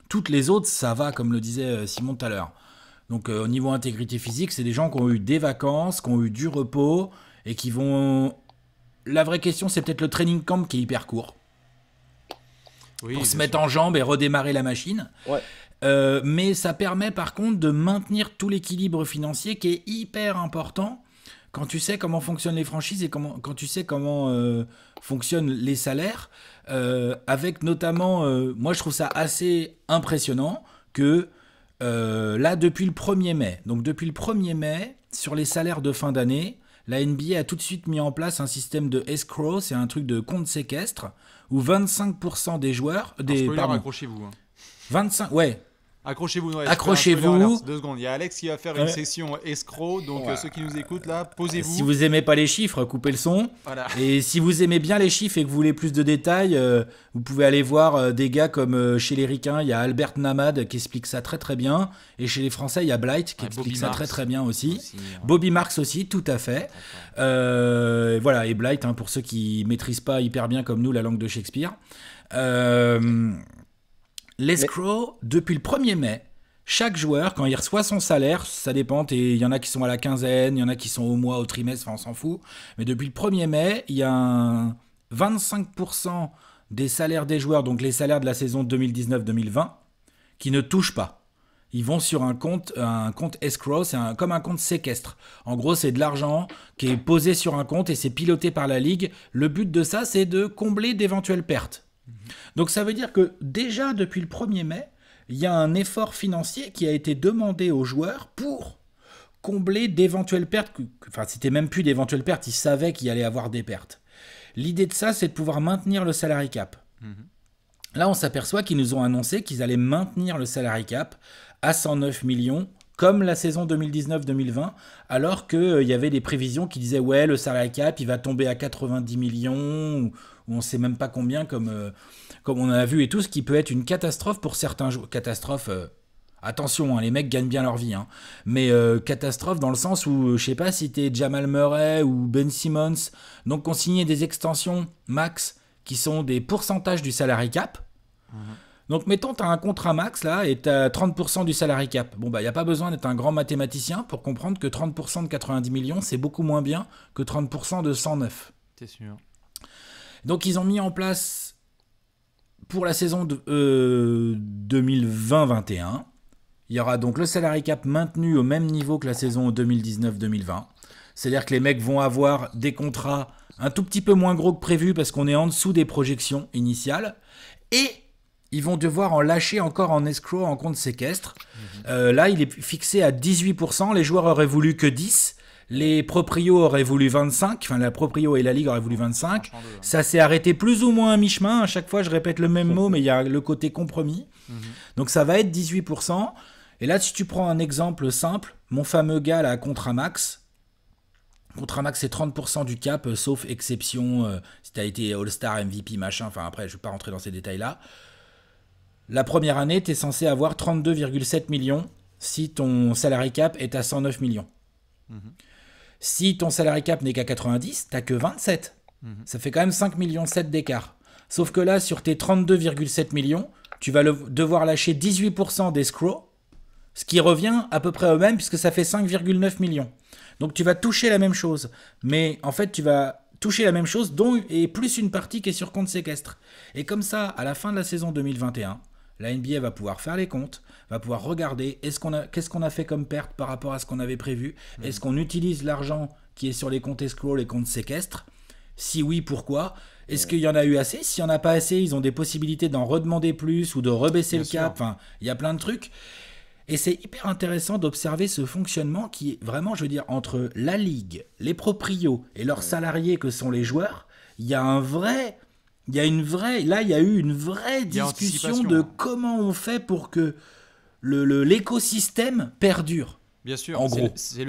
Toutes les autres, ça va, comme le disait euh, Simon tout à l'heure. Donc euh, au niveau intégrité physique, c'est des gens qui ont eu des vacances, qui ont eu du repos et qui vont... La vraie question, c'est peut-être le training camp qui est hyper court. Oui, pour se mettre en jambes et redémarrer la machine. Euh, mais ça permet par contre de maintenir tout l'équilibre financier qui est hyper important quand tu sais comment fonctionnent les franchises et comment, quand tu sais comment euh, fonctionnent les salaires, euh, avec notamment, euh, moi je trouve ça assez impressionnant que là, depuis le 1er mai, donc depuis le 1er mai, sur les salaires de fin d'année, la NBA a tout de suite mis en place un système de escrow, c'est un truc de compte séquestre, où 25% des joueurs... Des, Alors, accrochez pardon, 25, hein. ouais, Accrochez-vous, Accrochez-vous. Deux secondes. Il y a Alex qui va faire une session escroc. Donc, ceux qui nous écoutent, là, posez-vous. Si vous aimez pas les chiffres, coupez le son. Et si vous aimez bien les chiffres et que vous voulez plus de détails, euh, vous pouvez aller voir euh, des gars comme euh, chez les Ricains, il y a Albert Namad qui explique ça très très bien. Et chez les Français, il y a Blight qui explique ça très très bien aussi. Hein. Bobby Marx aussi, tout à fait. voilà. Et Blight, hein, pour ceux qui maîtrisent pas hyper bien comme nous la langue de Shakespeare. Euh. Les depuis le 1er mai, chaque joueur, quand il reçoit son salaire, ça dépend, il y en a qui sont à la quinzaine, il y en a qui sont au mois, au trimestre, enfin on s'en fout. Mais depuis le 1er mai, il y a 25% des salaires des joueurs, donc les salaires de la saison 2019-2020, qui ne touchent pas. Ils vont sur un compte, un compte escrow, c'est comme un compte séquestre. En gros, c'est de l'argent qui est posé sur un compte et c'est piloté par la ligue. Le but de ça, c'est de combler d'éventuelles pertes. Donc ça veut dire que déjà depuis le 1er mai, il y a un effort financier qui a été demandé aux joueurs pour combler d'éventuelles pertes. Enfin, c'était même plus d'éventuelles pertes, ils savaient qu'il allait avoir des pertes. L'idée de ça, c'est de pouvoir maintenir le salary cap. Mhm. Là, on s'aperçoit qu'ils nous ont annoncé qu'ils allaient maintenir le salary cap à 109 millions, comme la saison 2019-2020, alors qu'il y avait des prévisions qui disaient Ouais, le salary cap, il va tomber à 90 millions, où on sait même pas combien, comme, euh, comme on a vu et tout, ce qui peut être une catastrophe pour certains joueurs. Catastrophe. Euh, attention, hein, les mecs gagnent bien leur vie, hein, mais euh, catastrophe dans le sens où, je sais pas si es Jamal Murray ou Ben Simmons, donc signait des extensions max qui sont des pourcentages du salary cap. Mhm. Donc mettons, tu as un contrat max là et tu as 30% du salary cap. Bon, bah, il n'y a pas besoin d'être un grand mathématicien pour comprendre que 30% de 90 millions, c'est beaucoup moins bien que 30% de 109. C'est sûr. Donc ils ont mis en place pour la saison 2020-21. Euh, il y aura donc le salary cap maintenu au même niveau que la saison 2019-2020. C'est-à-dire que les mecs vont avoir des contrats un tout petit peu moins gros que prévu parce qu'on est en dessous des projections initiales. Et ils vont devoir en lâcher encore en escroc, en compte séquestre. Mmh. Euh, là, il est fixé à 18%. Les joueurs auraient voulu que 10%. Les proprios auraient voulu 25, enfin la proprio et la ligue auraient voulu 25. Ça s'est arrêté plus ou moins à mi-chemin. À chaque fois, je répète le même mot, mais il y a le côté compromis. Mhm. Donc ça va être 18%. Et là, si tu prends un exemple simple, mon fameux gars là, Contramax, Contramax, c'est 30% du cap, euh, sauf exception, euh, si tu as été All-Star, MVP, machin, enfin après, je ne vais pas rentrer dans ces détails-là. La première année, tu es censé avoir 32,7 millions si ton salary cap est à 109 millions. Mhm. Si ton salary cap n'est qu'à 90, t'as que 27. Mhm. Ça fait quand même 5,7 millions 7 d'écart. Sauf que là, sur tes 32,7 millions, tu vas devoir lâcher 18% des ce qui revient à peu près au même puisque ça fait 5,9 millions. Donc tu vas toucher la même chose, mais en fait tu vas toucher la même chose dont et plus une partie qui est sur compte séquestre. Et comme ça, à la fin de la saison 2021, la NBA va pouvoir faire les comptes, va pouvoir regarder est-ce qu'on a, qu'est-ce qu'on a fait comme perte par rapport à ce qu'on avait prévu, mhm. est-ce qu'on utilise l'argent qui est sur les comptes escrocs, les comptes séquestres, si oui, pourquoi Est-ce qu'il y en a eu assez S'il n'y en a pas assez, ils ont des possibilités d'en redemander plus ou de rebaisser le cap. Enfin, il y a plein de trucs. Et c'est hyper intéressant d'observer ce fonctionnement qui est vraiment, je veux dire, entre la ligue, les proprios et leurs salariés que sont les joueurs, il y a un vrai il y a une vraie, là, il y a eu une vraie discussion de hein. comment on fait pour que l'écosystème le, l'écosystème perdure. Bien sûr, en gros. C'est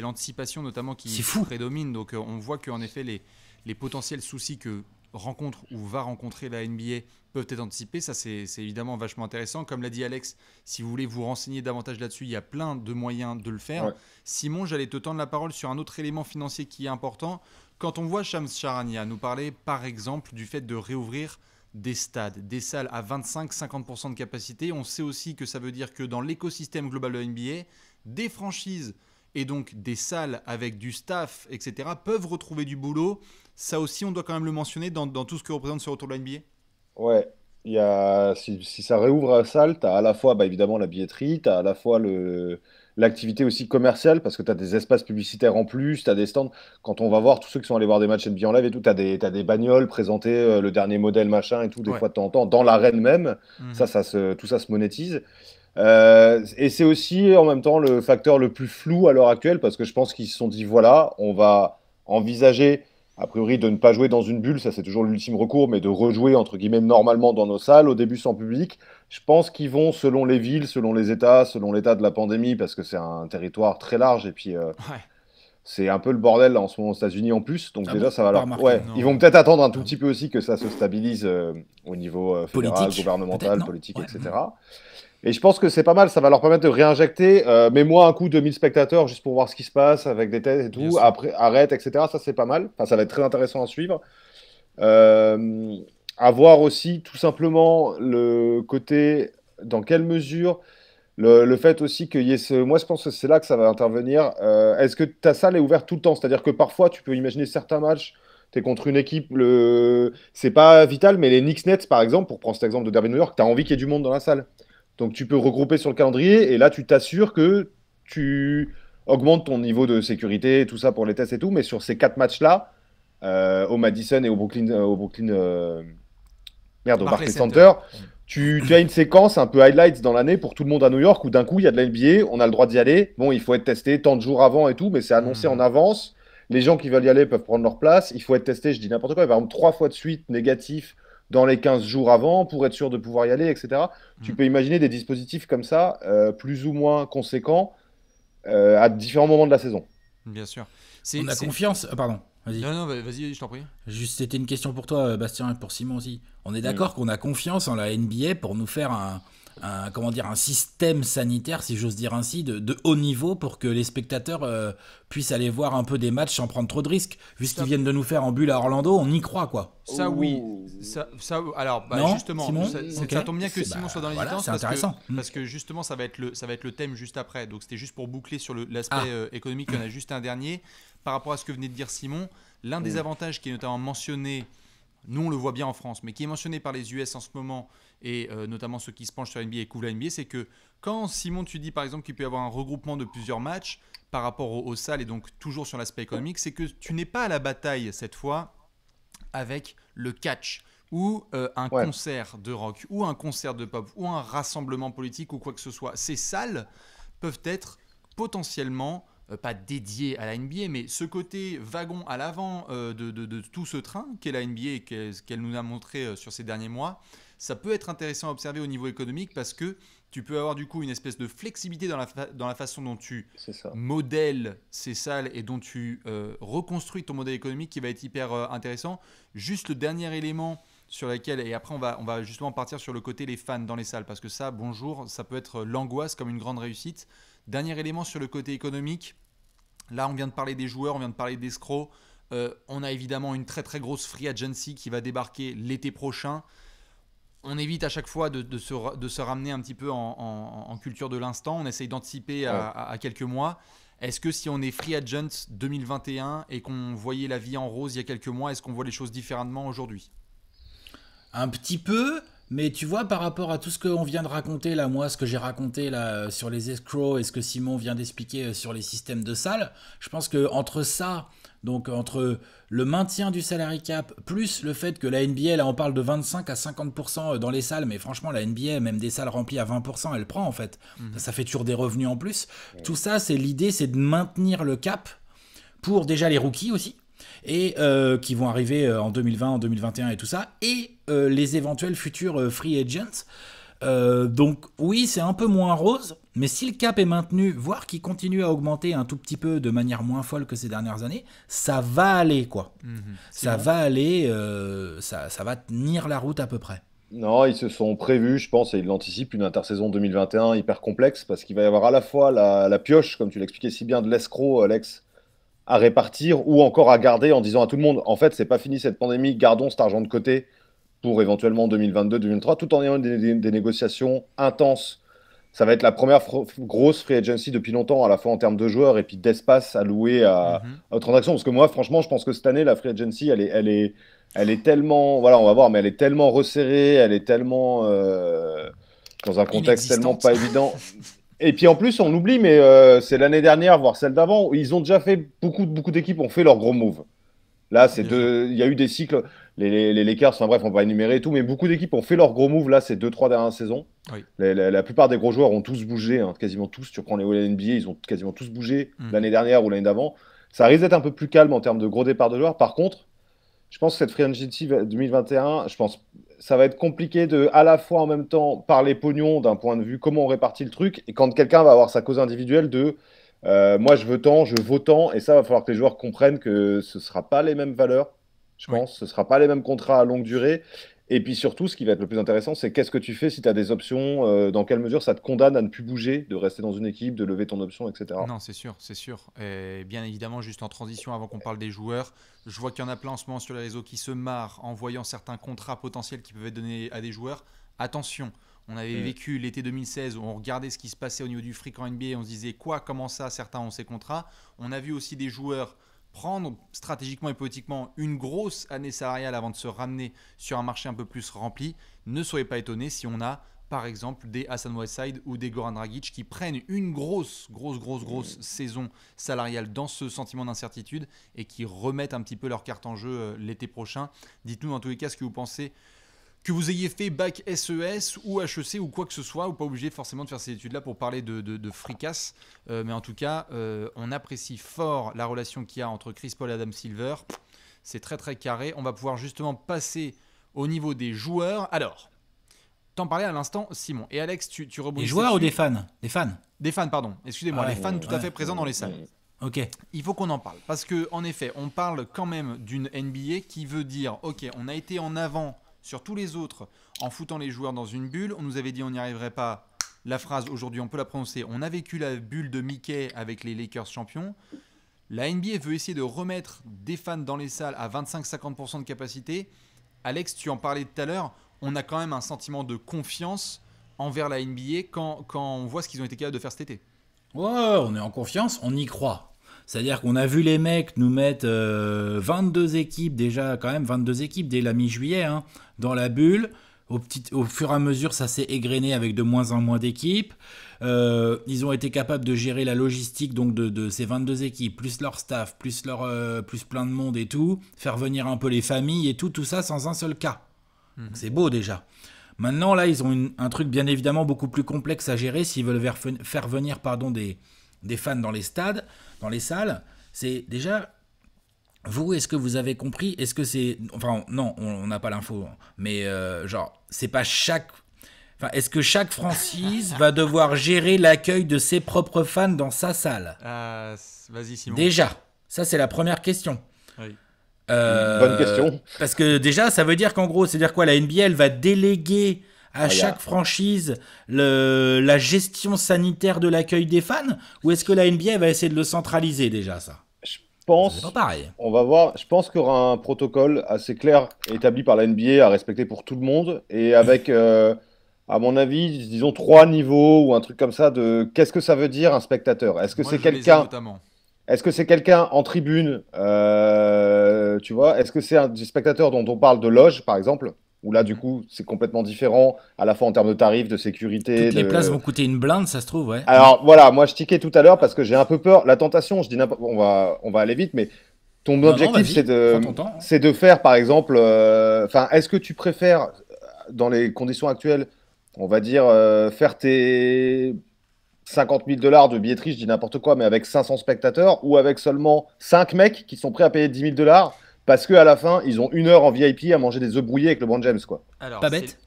l'anticipation notamment qui prédomine. Donc euh, on voit qu'en effet, les, les potentiels soucis que rencontre ou va rencontrer la NBA peuvent être anticipés. Ça, c'est évidemment vachement intéressant. Comme l'a dit Alex, si vous voulez vous renseigner davantage là-dessus, il y a plein de moyens de le faire. Simon, j'allais te tendre la parole sur un autre élément financier qui est important. Quand on voit Shams Charania nous parler par exemple du fait de réouvrir des stades, des salles à 25-50% de capacité, on sait aussi que ça veut dire que dans l'écosystème global de la NBA, des franchises et donc des salles avec du staff, etc., peuvent retrouver du boulot. Ça aussi, on doit quand même le mentionner dans, tout ce que représente ce retour de la NBA. Ouais, y a, si, ça réouvre la salle, tu as à la fois bah, évidemment la billetterie, tu as à la fois le, l'activité aussi commerciale, parce que tu as des espaces publicitaires en plus, tu as des stands. Quand on va voir tous ceux qui sont allés voir des matchs NBA en live et tout, tu as, des bagnoles présentées, euh, le dernier modèle, machin et tout, des fois de temps en temps, dans l'arène même. Mhm. Ça, ça tout ça se monétise. Euh, et c'est aussi en même temps le facteur le plus flou à l'heure actuelle, parce que je pense qu'ils se sont dit voilà, on va envisager a priori, de ne pas jouer dans une bulle, ça c'est toujours l'ultime recours, mais de rejouer entre guillemets normalement dans nos salles, au début sans public. Je pense qu'ils vont selon les villes, selon les États, selon l'état de la pandémie, parce que c'est un territoire très large et puis euh, c'est un peu le bordel en ce moment aux États-Unis en plus. Donc ah déjà, ça va leur. ils vont peut-être attendre un tout ah petit peu aussi que ça se stabilise euh, au niveau euh, fédéral, gouvernemental, politique, etc. Et je pense que c'est pas mal, ça va leur permettre de réinjecter, euh, mais moi un coup de 1000 spectateurs juste pour voir ce qui se passe avec des têtes et tout, après arrête, etc. Ça c'est pas mal, enfin, ça va être très intéressant à suivre. Euh, à voir aussi tout simplement le côté, dans quelle mesure, le, fait aussi que, y ait ce... Moi je pense que c'est là que ça va intervenir. Euh, est-ce que ta salle est ouverte tout le temps C'est-à-dire que parfois tu peux imaginer certains matchs tu es contre une équipe, le... c'est pas vital, mais les Knicks Nets, par exemple, pour prendre cet exemple de Derby New York, tu as envie qu'il y ait du monde dans la salle. Donc tu peux regrouper sur le calendrier et là tu t'assures que tu augmentes ton niveau de sécurité et tout ça pour les tests et tout. Mais sur ces quatre matchs-là, euh, au Madison et au Brooklyn, euh, au Brooklyn euh, merde, au Barclays Center, tu, as une séquence un peu highlights dans l'année pour tout le monde à New York où d'un coup il y a de la NBA, on a le droit d'y aller. Bon, il faut être testé tant de jours avant et tout, mais c'est annoncé hmm. en avance. Les gens qui veulent y aller peuvent prendre leur place. Il faut être testé, je dis n'importe quoi. Par exemple, trois fois de suite négatif dans les 15 jours avant pour être sûr de pouvoir y aller, etc. Tu mm. peux imaginer des dispositifs comme ça, euh, plus ou moins conséquents, euh, à différents moments de la saison. Bien sûr. On a confiance. Euh, pardon. Vas-y. Non, non, bah, vas-y, je t'en prie. Juste, c'était une question pour toi, Bastien, et pour Simon aussi. On est mm. d'accord qu'on a confiance en la NBA pour nous faire un, un, comment dire, un système sanitaire, si j'ose dire ainsi, de, haut niveau pour que les spectateurs euh, puissent aller voir un peu des matchs sans prendre trop de risques. Vu ce qu'ils viennent de nous faire en bulle à Orlando, on y croit, quoi. Ça, oui. Oh. Ça, alors, bah, justement, Simon ça, tombe bien que Simon bah, soit dans les C'est intéressant. Hmm. Parce que justement, ça va, être le, ça va être le thème juste après. Donc, c'était juste pour boucler sur l'aspect ah. euh, économique. Il y en a juste un dernier. Par rapport à ce que venait de dire Simon, l'un des hmm. avantages qui est notamment mentionné nous on le voit bien en France, mais qui est mentionné par les US en ce moment et euh, notamment ceux qui se penchent sur la NBA et couvrent la NBA, c'est que quand Simon, tu dis par exemple qu'il peut y avoir un regroupement de plusieurs matchs par rapport aux, salles et donc toujours sur l'aspect économique, c'est que tu n'es pas à la bataille cette fois avec le catch ou euh, un concert de rock ou un concert de pop ou un rassemblement politique ou quoi que ce soit. Ces salles peuvent être potentiellement euh, pas dédiées à la NBA, mais ce côté wagon à l'avant de, de, tout ce train qu'est la NBA et qu'elle nous a montré sur ces derniers mois, ça peut être intéressant à observer au niveau économique parce que tu peux avoir du coup une espèce de flexibilité dans la, dans la façon dont tu modèles ces salles et dont tu euh, reconstruis ton modèle économique qui va être hyper euh, intéressant. Juste le dernier élément sur lequel, et après on va, on va justement partir sur le côté les fans dans les salles, parce que ça, bonjour, ça peut être euh, l'angoisse comme une grande réussite. Dernier élément sur le côté économique, là on vient de parler des joueurs, on vient de parler des euh, on a évidemment une très très grosse free agency qui va débarquer l'été prochain on évite à chaque fois de, se, ramener un petit peu en, culture de l'instant. On essaye d'anticiper à, quelques mois. Est-ce que si on est free agent 2021 et qu'on voyait la vie en rose il y a quelques mois, est-ce qu'on voit les choses différemment aujourd'hui Un petit peu, mais tu vois, par rapport à tout ce qu'on vient de raconter, là, moi, ce que j'ai raconté là sur les escrocs et ce que Simon vient d'expliquer euh, sur les systèmes de salles, je pense que entre ça donc entre le maintien du salary cap plus le fait que la NBA, là on parle de 25 à 50% euh, dans les salles, mais franchement la NBA, même des salles remplies à 20%, elle prend en fait. Mhm. Ça, fait toujours des revenus en plus. Tout ça, c'est l'idée, c'est de maintenir le cap pour déjà les rookies aussi, et euh, qui vont arriver euh, en 2020, en 2021 et tout ça, et les éventuels futurs free agents. donc oui, c'est un peu moins rose, mais si le cap est maintenu, voire qu'il continue à augmenter un tout petit peu de manière moins folle que ces dernières années, ça va aller, quoi. Mhm. ça va aller, euh, ça, va tenir la route à peu près. Non, ils se sont prévus, je pense, et ils l'anticipent, une intersaison 2021 hyper complexe, parce qu'il va y avoir à la fois la, pioche, comme tu l'expliquais si bien, de l'escroc, Alex, à répartir, ou encore à garder en disant à tout le monde, en fait, c'est pas fini cette pandémie, gardons cet argent de côté pour éventuellement 2022-2023, tout en ayant des négociations intenses ça va être la première grosse free agency depuis longtemps, à la fois en termes de joueurs et puis d'espace alloué à, mhm. aux à transactions. Parce que moi, franchement, je pense que cette année, la free agency, elle est, elle est, elle est tellement, voilà, on va voir, mais elle est tellement resserrée, elle est tellement euh, dans un contexte tellement pas évident. Et puis en plus, on oublie, mais euh, c'est l'année dernière, voire celle d'avant, où ils ont déjà fait beaucoup, beaucoup d'équipes ont fait leur gros move. Là, c'est il y a eu des cycles les, les, les Lakers, enfin bref, on va énumérer et tout, mais beaucoup d'équipes ont fait leur gros move là ces 2-3 dernières saisons. La, plupart des gros joueurs ont tous bougé, hein, quasiment tous. Tu prends les NBA, ils ont quasiment tous bougé mm. l'année dernière ou l'année d'avant. Ça risque d'être un peu plus calme en termes de gros départ de joueurs. Par contre, je pense que cette Free Agency 2021, je pense ça va être compliqué de à la fois en même temps par les pognon d'un point de vue comment on répartit le truc et quand quelqu'un va avoir sa cause individuelle de euh, moi je veux tant, je vaux tant et ça va falloir que les joueurs comprennent que ce ne sera pas les mêmes valeurs je pense. Ce ne sera pas les mêmes contrats à longue durée. Et puis surtout, ce qui va être le plus intéressant, c'est qu'est-ce que tu fais si tu as des options, euh, dans quelle mesure ça te condamne à ne plus bouger, de rester dans une équipe, de lever ton option, etc. Non, c'est sûr, c'est sûr. Et bien évidemment, juste en transition, avant qu'on parle des joueurs, je vois qu'il y en a plein en ce moment sur les réseaux qui se marrent en voyant certains contrats potentiels qui peuvent être donnés à des joueurs. Attention, on avait mm. vécu l'été 2016 où on regardait ce qui se passait au niveau du fric en NBA on se disait quoi, comment ça, certains ont ces contrats. On a vu aussi des joueurs prendre stratégiquement et politiquement une grosse année salariale avant de se ramener sur un marché un peu plus rempli, ne soyez pas étonnés si on a par exemple des Hassan Whiteside ou des Goran Dragic qui prennent une grosse, grosse, grosse, grosse saison salariale dans ce sentiment d'incertitude et qui remettent un petit peu leur carte en jeu euh, l'été prochain. Dites-nous en tous les cas ce que vous pensez que vous ayez fait bac SES e ou HEC ou quoi que ce soit, ou pas obligé forcément de faire ces études-là pour parler de, fricasse. Euh, mais en tout cas, euh, on apprécie fort la relation qu'il y a entre Chris Paul et Adam Silver. C'est très très carré. On va pouvoir justement passer au niveau des joueurs. Alors, t'en parlais à l'instant, Simon. Et Alex, tu, rebondis. Des joueurs ou des fans Des fans. Des fans, pardon. Excusez-moi, ah, les fans tout à fait présents dans les salles. Ok. Il faut qu'on en parle. Parce que, en effet, on parle quand même d'une NBA qui veut dire ok, on a été en avant sur tous les autres en foutant les joueurs dans une bulle. On nous avait dit on n'y arriverait pas. La phrase aujourd'hui, on peut la prononcer. On a vécu la bulle de Mickey avec les Lakers champions. La NBA veut essayer de remettre des fans dans les salles à 25-50% de capacité. Alex, tu en parlais tout à l'heure. On a quand même un sentiment de confiance envers la NBA quand, quand on voit ce qu'ils ont été capables de faire cet été. Ouais, on est en confiance, on y croit. C'est-à-dire qu'on a vu les mecs nous mettre 22 euh, équipes, déjà quand même 22 équipes dès la mi-juillet, hein, dans la bulle. Au, fur et à mesure, ça s'est égrené avec de moins en moins d'équipes. Euh, ils ont été capables de gérer la logistique donc de, ces 22 équipes, plus leur staff, plus, leur, euh, plus plein de monde et tout, faire venir un peu les familles et tout, tout ça sans un seul cas. Mhm. C'est beau déjà. Maintenant, là, ils ont un truc bien évidemment beaucoup plus complexe à gérer s'ils veulent faire venir pardon, des, des fans dans les stades, dans les salles, c'est déjà vous, est-ce que vous avez compris Est-ce que c'est. Enfin, non, on n'a pas l'info. Hein, mais, euh, genre, c'est pas chaque. Enfin, est-ce que chaque franchise va devoir gérer l'accueil de ses propres fans dans sa salle euh, Vas-y, Simon. Déjà, ça, c'est la première question. Oui. Euh, Bonne question. Parce que, déjà, ça veut dire qu'en gros, c'est-à-dire quoi La NBL va déléguer à ah, chaque franchise le, la gestion sanitaire de l'accueil des fans Ou est-ce que la NBA va essayer de le centraliser déjà, ça Je pense. pareil. On va voir. Je pense qu'il y aura un protocole assez clair établi par la NBA à respecter pour tout le monde et avec. Euh, à mon avis, disons trois niveaux ou un truc comme ça de qu'est-ce que ça veut dire un spectateur Est-ce que c'est quelqu'un est-ce que c'est quelqu'un en tribune euh, Tu vois Est-ce que c'est un spectateur dont on parle de loge, par exemple où là, du coup, c'est complètement différent, à la fois en termes de tarifs, de sécurité. Toutes Les places vont coûter une blinde, ça se trouve, ouais. Alors voilà, moi je tiquais tout à l'heure parce que j'ai un peu peur. La tentation, je dis on va, on va aller vite, mais ton objectif, c'est de, de faire, par exemple, euh, enfin, est-ce que tu préfères, dans les conditions actuelles, on va dire, euh, faire tes 50 000 dollars de billetterie, je dis n'importe quoi, mais avec 500 spectateurs, ou avec seulement 5 mecs qui sont prêts à payer 10 000 dollars parce qu'à la fin, ils ont une heure en VIP à manger des œufs brouillés avec le Brand James. Quoi. Alors, pas bête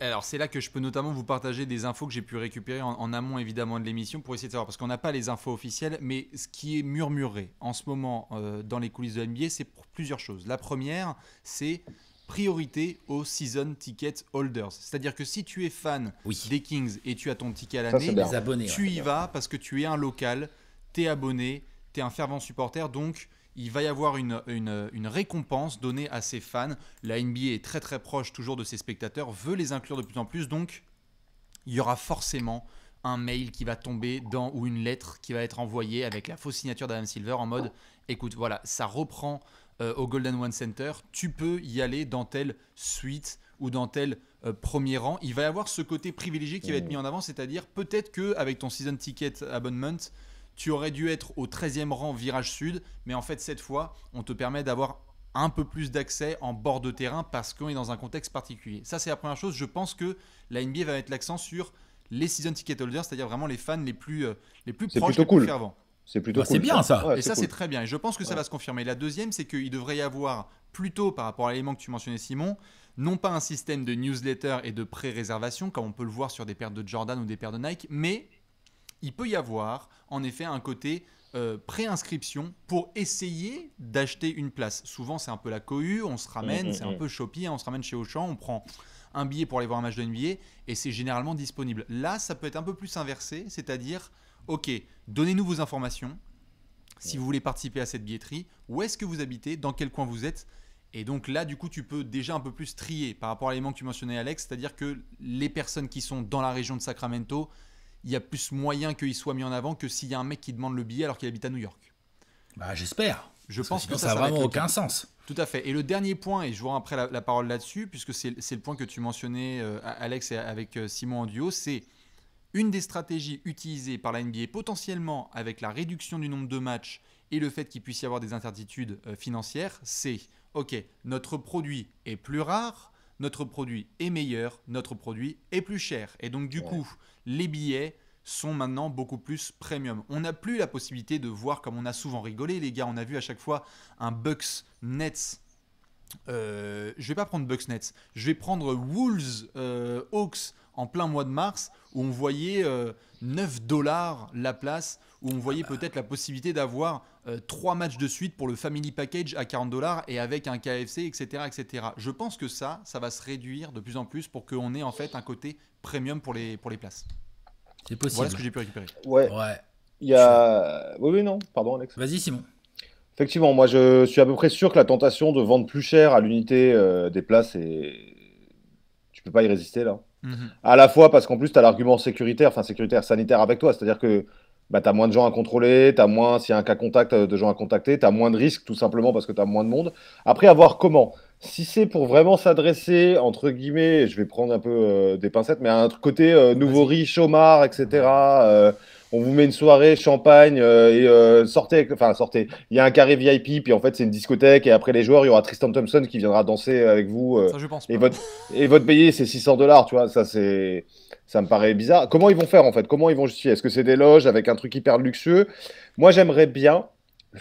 alors c'est là que je peux notamment vous partager des infos que j'ai pu récupérer en, amont évidemment de l'émission pour essayer de savoir, parce qu'on n'a pas les infos officielles, mais ce qui est murmuré en ce moment euh, dans les coulisses de NBA, c'est pour plusieurs choses. La première, c'est priorité aux season ticket holders. C'est-à-dire que si tu es fan des Kings et tu as ton ticket à l'année, tu y vas parce que tu es un local, tu es abonné, tu es un fervent supporter, donc il va y avoir une, récompense donnée à ses fans. La NBA est très très proche toujours de ses spectateurs, veut les inclure de plus en plus, donc il y aura forcément un mail qui va tomber dans ou une lettre qui va être envoyée avec la fausse signature d'Adam Silver en mode écoute voilà ça reprend euh, au Golden One Center tu peux y aller dans telle suite ou dans tel euh, premier rang il va y avoir ce côté privilégié qui va être mmh. mis en avant c'est-à-dire peut-être que avec ton season ticket abonnement tu aurais dû être au 13e rang virage sud, mais en fait cette fois, on te permet d'avoir un peu plus d'accès en bord de terrain parce qu'on est dans un contexte particulier. Ça c'est la première chose, je pense que la NBA va mettre l'accent sur les season ticket holders, c'est-à-dire vraiment les fans les plus, les plus proches, les plus C'est plutôt cool, C'est bah, bien ça. et ça, c'est très bien. Et je pense que ça va se confirmer. La deuxième, c'est qu'il devrait y avoir, plutôt par rapport à l'élément que tu mentionnais, Simon, non pas un système de newsletter et de pré-réservation, comme on peut le voir sur des paires de Jordan ou des paires de Nike, mais il peut y avoir en effet un côté euh, pré-inscription pour essayer d'acheter une place. Souvent, c'est un peu la cohue, on se ramène, mm, mm, c'est un mm. peu chopier, hein, on se ramène chez Auchan, on prend un billet pour aller voir un match de NBA et c'est généralement disponible. Là, ça peut être un peu plus inversé, c'est-à-dire, ok, donnez-nous vos informations. Si vous voulez participer à cette billetterie, où est-ce que vous habitez, dans quel coin vous êtes, et donc là, du coup, tu peux déjà un peu plus trier par rapport à l'élément que tu mentionnais, Alex, c'est-à-dire que les personnes qui sont dans la région de Sacramento, il y a plus moyen qu'il soit mis en avant que s'il y a un mec qui demande le billet alors qu'il habite à New York. Bah, j'espère. Je pense que, ça n'a vraiment aucun sens. Tout à fait. Et le dernier point, et je vous après la, parole là-dessus, puisque c'est le point que tu mentionnais, euh, Alex, avec euh, Simon en duo, c'est une des stratégies utilisées par la NBA potentiellement avec la réduction du nombre de matchs et le fait qu'il puisse y avoir des incertitudes euh, financières, c'est, ok, notre produit est plus rare, notre produit est meilleur, notre produit est plus cher. Et donc du coup, les billets sont maintenant beaucoup plus premium. On n'a plus la possibilité de voir comme on a souvent rigolé, les gars. On a vu à chaque fois un Bucks Nets. Euh, je vais pas prendre Bucks Nets. Je vais prendre Wool's euh, Hawks en plein mois de mars où on voyait 9 euh, dollars la place où on voyait peut-être la possibilité d'avoir euh, trois matchs de suite pour le family package à 40 dollars et avec un KFC, etc., etc. Je pense que ça, ça va se réduire de plus en plus pour qu'on ait en fait un côté premium pour les, pour les places. C'est possible. Voilà ce que j'ai pu récupérer. Ouais. Il y a... Oui, oui, non. Pardon, Alex. Vas-y, Simon. Effectivement, moi je suis à peu près sûr que la tentation de vendre plus cher à l'unité euh, des places, et... tu peux pas y résister là. Mhm. À la fois parce qu'en plus, tu as l'argument sécuritaire, enfin sécuritaire, sanitaire avec toi. C'est-à-dire que bah, tu as moins de gens à contrôler, tu as moins, s'il y a un cas contact, euh, de gens à contacter, tu as moins de risques tout simplement parce que tu as moins de monde. Après, à voir comment. Si c'est pour vraiment s'adresser, entre guillemets, je vais prendre un peu euh, des pincettes, mais à un côté euh, nouveau riche, Omar, etc., on vous met une soirée champagne euh, et euh, sortez, enfin sortez. Il y a un carré VIP, puis en fait c'est une discothèque et après les joueurs, il y aura Tristan Thompson qui viendra danser avec vous. Euh, ça je pense. Et votre et votre payé c'est 600 dollars, tu vois. Ça c'est ça me paraît bizarre. Comment ils vont faire en fait Comment ils vont justifier Est-ce que c'est des loges avec un truc hyper luxueux Moi j'aimerais bien.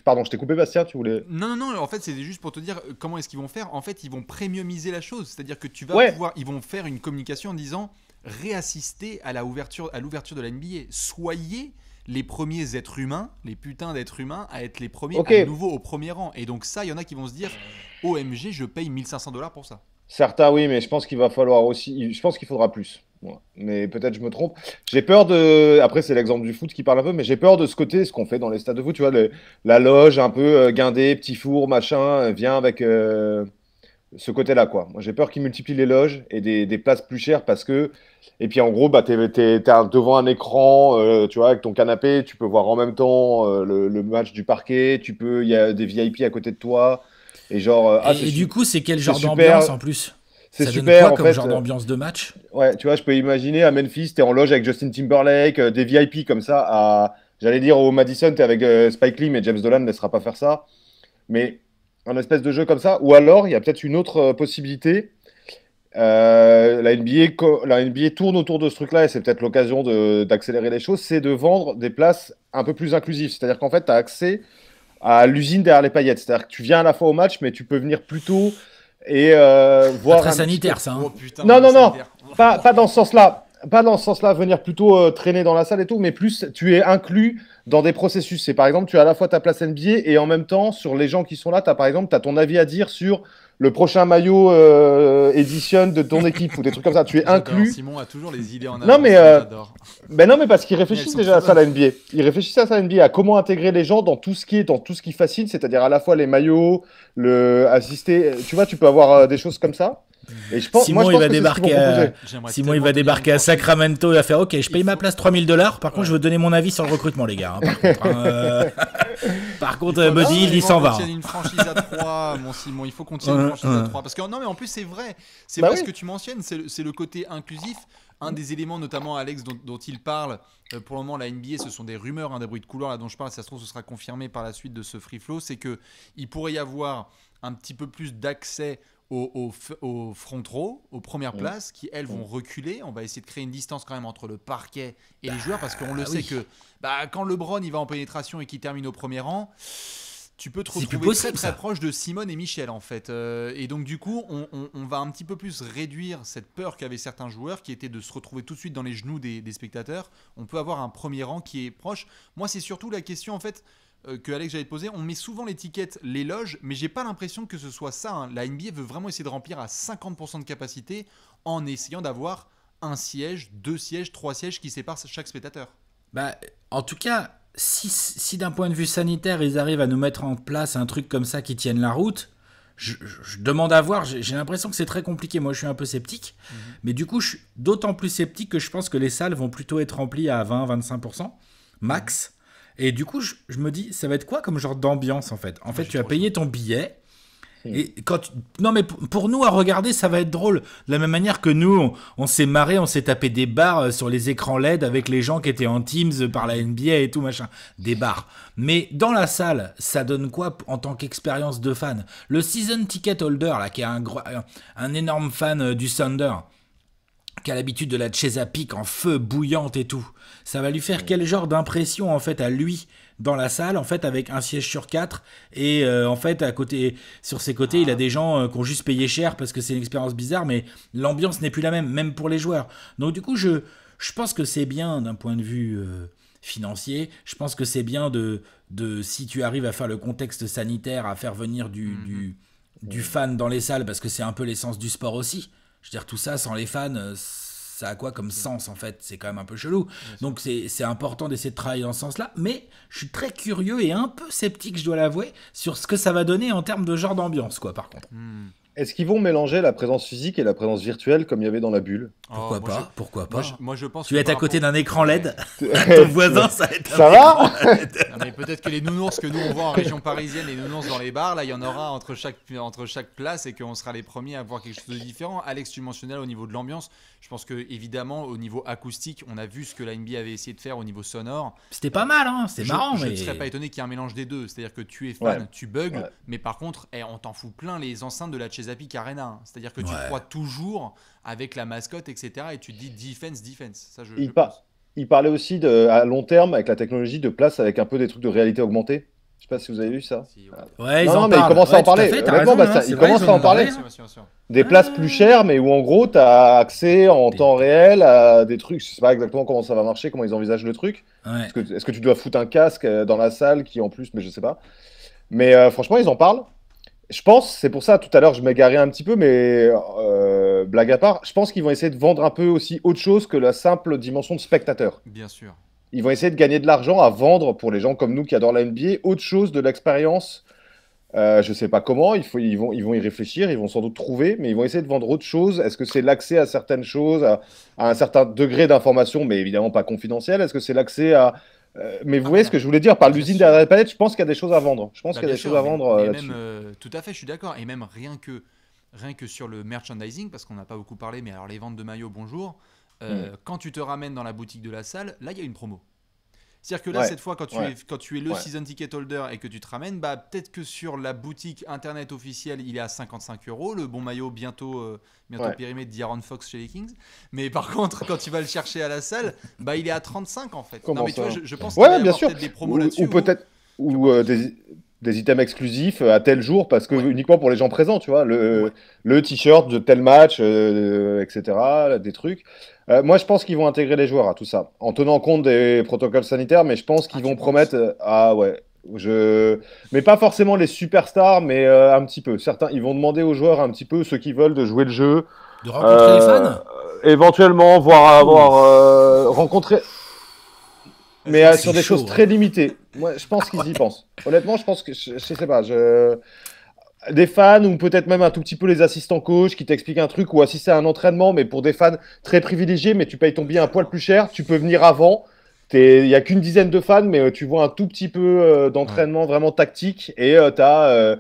Pardon, je t'ai coupé, Bastien, tu voulais. Non, non, non, en fait, c'est juste pour te dire comment est-ce qu'ils vont faire. En fait, ils vont premiumiser la chose. C'est-à-dire que tu vas pouvoir. Ils vont faire une communication en disant réassister à à l'ouverture de la NBA. Soyez les premiers êtres humains, les putains d'êtres humains, à être les premiers à nouveau au premier rang. Et donc ça, il y en a qui vont se dire, OMG, je paye 1500 dollars pour ça. Certains, oui, mais je pense qu'il va falloir aussi. Je pense qu'il faudra plus. Mais peut-être je me trompe. J'ai peur de. Après, c'est l'exemple du foot qui parle un peu, mais j'ai peur de ce côté, ce qu'on fait dans les stades de foot. Tu vois, la loge un peu euh, guindée, petit four, machin, euh, vient avec. Euh, ce côté-là, quoi. Moi, j'ai peur qu'ils multiplient les loges et des, des, places plus chères parce que. Et puis, en gros, bah, t'es, es, devant un écran, euh, tu vois, avec ton canapé, tu peux voir en même temps euh, le, match du parquet, tu peux, il y a des VIP à côté de toi. Et genre. Euh, ah, et, du coup, c'est quel genre d'ambiance en plus c'est super donne quoi, comme genre d'ambiance de match. Ouais, tu vois, je peux imaginer à Memphis, es en loge avec Justin Timberlake, des VIP comme ça. À, j'allais dire au Madison, tu es avec Spike Lee, mais James Dolan ne laissera pas faire ça. Mais un espèce de jeu comme ça. Ou alors, il y a peut-être une autre euh, possibilité. Euh, la, NBA, la NBA tourne autour de ce truc-là et c'est peut-être l'occasion d'accélérer les choses. C'est de vendre des places un peu plus inclusives. C'est-à-dire qu'en fait, tu as accès à l'usine derrière les paillettes. C'est-à-dire que tu viens à la fois au match, mais tu peux venir plus tôt et euh, voir. très sanitaire, ça. Hein. Oh, non, non, non. Pas, pas dans ce sens-là pas dans ce sens-là, venir plutôt euh, traîner dans la salle et tout, mais plus tu es inclus dans des processus. C'est par exemple, tu as à la fois ta place NBA et en même temps, sur les gens qui sont là, tu as par exemple, tu as ton avis à dire sur le prochain maillot euh, édition de ton équipe ou des trucs comme ça. Tu es inclus. Simon a toujours les idées en avant. Non mais, euh, ben non mais parce qu'ils réfléchissent déjà à ça la NBA. Ils réfléchissent à ça la NBA, à comment intégrer les gens dans tout ce qui est, dans tout ce qui fascine, c'est-à-dire à la fois les maillots, le assister. Tu vois, tu peux avoir euh, des choses comme ça. Simon, il va débarquer à, Simon, il va débarquer à Sacramento et va faire, OK, je paye ma place 3000 dollars. Par contre, je veux donner mon avis sur le recrutement, les gars. Hein. par contre, hein. euh... il, faut il s'en va. une franchise à 3, Il faut qu'on tienne une franchise à 3. Parce que, non, mais en plus, c'est vrai. C'est bah vrai ce que tu mentionnes. C'est le côté inclusif un des éléments, notamment Alex, dont, il parle, euh, pour le moment, la NBA, ce sont des rumeurs, un hein, des bruits de couloir là dont je parle, ça se trouve, ce sera confirmé par la suite de ce free flow, c'est qu'il pourrait y avoir un petit peu plus d'accès au front row, aux premières mmh. places, qui elles vont mmh. reculer. On va essayer de créer une distance quand même entre le parquet et les bah joueurs, parce qu'on le sait que bah, quand LeBron il va en pénétration et qui termine au premier rang, tu peux te retrouver très, proche de Simone et Michel en fait. Euh, et donc du coup, on, va un petit peu plus réduire cette peur qu'avaient certains joueurs, qui était de se retrouver tout de suite dans les genoux des, des spectateurs. On peut avoir un premier rang qui est proche. Moi, c'est surtout la question en fait euh, que Alex j'avais posé on met souvent l'étiquette l'éloge, mais j'ai pas l'impression que ce soit ça. Hein. La NBA veut vraiment essayer de remplir à 50% de capacité en essayant d'avoir un siège, deux sièges, trois sièges qui séparent chaque spectateur. Bah, en tout cas, si, d'un point de vue sanitaire, ils arrivent à nous mettre en place un truc comme ça qui tienne la route, je, demande à voir. J'ai l'impression que c'est très compliqué. Moi, je suis un peu sceptique. Mhm. Mais du coup, je suis d'autant plus sceptique que je pense que les salles vont plutôt être remplies à 20-25% max. Et du coup, je, me dis, ça va être quoi comme genre d'ambiance en fait En fait, tu as payé ton billet. Hmm. Et quand Non mais pour nous à regarder ça va être drôle. De la même manière que nous on, s'est marré, on s'est tapé des bars euh, sur les écrans LED avec les gens qui étaient en Teams euh, par la NBA et tout machin. Des bars. Mais dans la salle ça donne quoi en tant qu'expérience de fan Le season ticket holder là qui est un, un énorme fan euh, du Thunder qui l'habitude de la chesapeake en feu bouillante et tout. Ça va lui faire quel genre d'impression en fait à lui dans la salle en fait avec un siège sur quatre et euh, en fait à côté sur ses côtés il a ah. des gens euh, qui ont juste payé cher parce que c'est une expérience bizarre mais l'ambiance n'est plus la même même pour les joueurs. Donc du coup je je pense que c'est bien d'un point de vue euh, financier. Je pense que c'est bien de de si tu arrives à faire le contexte sanitaire à faire venir du mm-hmm. du fan dans les salles parce que c'est un peu l'essence du sport aussi. Je veux dire, tout ça, sans les fans, euh, ça a quoi comme sens en fait C'est quand même un peu chelou. Donc c'est important d'essayer de travailler dans ce sens-là. Mais je suis très curieux et un peu sceptique, je dois l'avouer, sur ce que ça va donner en termes de genre d'ambiance, quoi, par contre. Hmm. Est-ce qu'ils vont mélanger la présence physique et la présence virtuelle comme il y avait dans la bulle oh, Pourquoi pas Pourquoi pas moi je, pense Tu es à côté d'un écran LED. Ton voisin, ça va Ça Mais peut-être que les nounours que nous on voit en région parisienne, les nounours dans les bars, là, il y en aura entre chaque entre chaque place et qu'on sera les premiers à voir quelque chose de différent. Alex, tu mentionnais au niveau de l'ambiance. Je pense que évidemment au niveau acoustique, on a vu ce que la avait essayé de faire au niveau sonore. C'était pas mal, hein C'est marrant. Je ne serais pas étonné qu'il y ait un mélange des deux. C'est-à-dire que tu es fan, tu bugs, mais par contre, eh, on t'en fout plein les enceintes de la chez Arena. Hein. C'est-à-dire que tu crois toujours avec la mascotte, etc. Et tu te dis defense, defense. Ça, je, il, il parlait aussi de, à long terme avec la technologie de place avec un peu des trucs de réalité augmentée. Je sais pas si vous avez vu ça. ouais. non, mais ils commencent à en parler. Fait, ils commencent à en parler. Des places plus chères, mais où en gros, tu as accès en temps réel à des trucs. Je sais pas exactement comment ça va marcher, comment ils envisagent le truc. Est-ce que, tu dois foutre un casque euh, dans la salle qui, en plus, mais je sais pas. Mais euh, franchement, ils en parlent je pense, c'est pour ça, tout à l'heure, je m'égarais un petit peu, mais euh, blague à part, je pense qu'ils vont essayer de vendre un peu aussi autre chose que la simple dimension de spectateur. Bien sûr. Ils vont essayer de gagner de l'argent à vendre pour les gens comme nous qui adorent la NBA, autre chose de l'expérience. Euh, je ne sais pas comment, il faut, ils, vont, ils vont y réfléchir, ils vont sans doute trouver, mais ils vont essayer de vendre autre chose. Est-ce que c'est l'accès à certaines choses, à, un certain degré d'information, mais évidemment pas confidentielle Est-ce que c'est l'accès à euh, mais vous voyez ce que je voulais dire par l'usine derrière la palette, je pense qu'il y a des choses à vendre. Je pense bah, qu'il y a des choses à vendre euh, euh, tout à fait, je suis d'accord. Et même rien que, rien que sur le merchandising, parce qu'on n'a pas beaucoup parlé, mais alors les ventes de maillots, bonjour. Hmm. Quand tu te ramènes dans la boutique de la salle, là il y a une promo. C'est-à-dire que là, cette fois, quand tu, es, quand tu es le season ticket holder et que tu te ramènes, bah, peut-être que sur la boutique internet officielle, il est à 55 euros. Le bon maillot, bientôt, euh, bientôt périmé de Fox chez les Kings. Mais par contre, quand tu vas le chercher à la salle, bah, il est à 35 en fait. non, mais tu vois, je, pense qu'il y a peut-être des promos là-dessus. Ou peut-être ou, euh, des, items exclusifs à tel jour, parce que uniquement pour les gens présents, tu vois. Le, le t-shirt de tel match, euh, etc. Des trucs. Euh, moi, je pense qu'ils vont intégrer les joueurs à tout ça, en tenant compte des protocoles sanitaires, mais je pense qu'ils ah, vont promettre. Euh, ah ouais. Je... Mais pas forcément les superstars, mais euh, un petit peu. Certains, ils vont demander aux joueurs un petit peu ceux qui veulent de jouer le jeu. De rencontrer les fans Éventuellement, voire avoir rencontré. Mais sur des choses hein très limitées. Moi, je pense qu'ils y pensent. Honnêtement, je pense que. Je, je sais pas. Je des fans ou peut-être même un tout petit peu les assistants coach qui t'expliquent un truc ou assister à un entraînement, mais pour des fans très privilégiés, mais tu payes ton billet un poil plus cher, tu peux venir avant. Il n'y a qu'une dizaine de fans, mais euh, tu vois un tout petit peu euh, d'entraînement vraiment tactique et euh, tu as,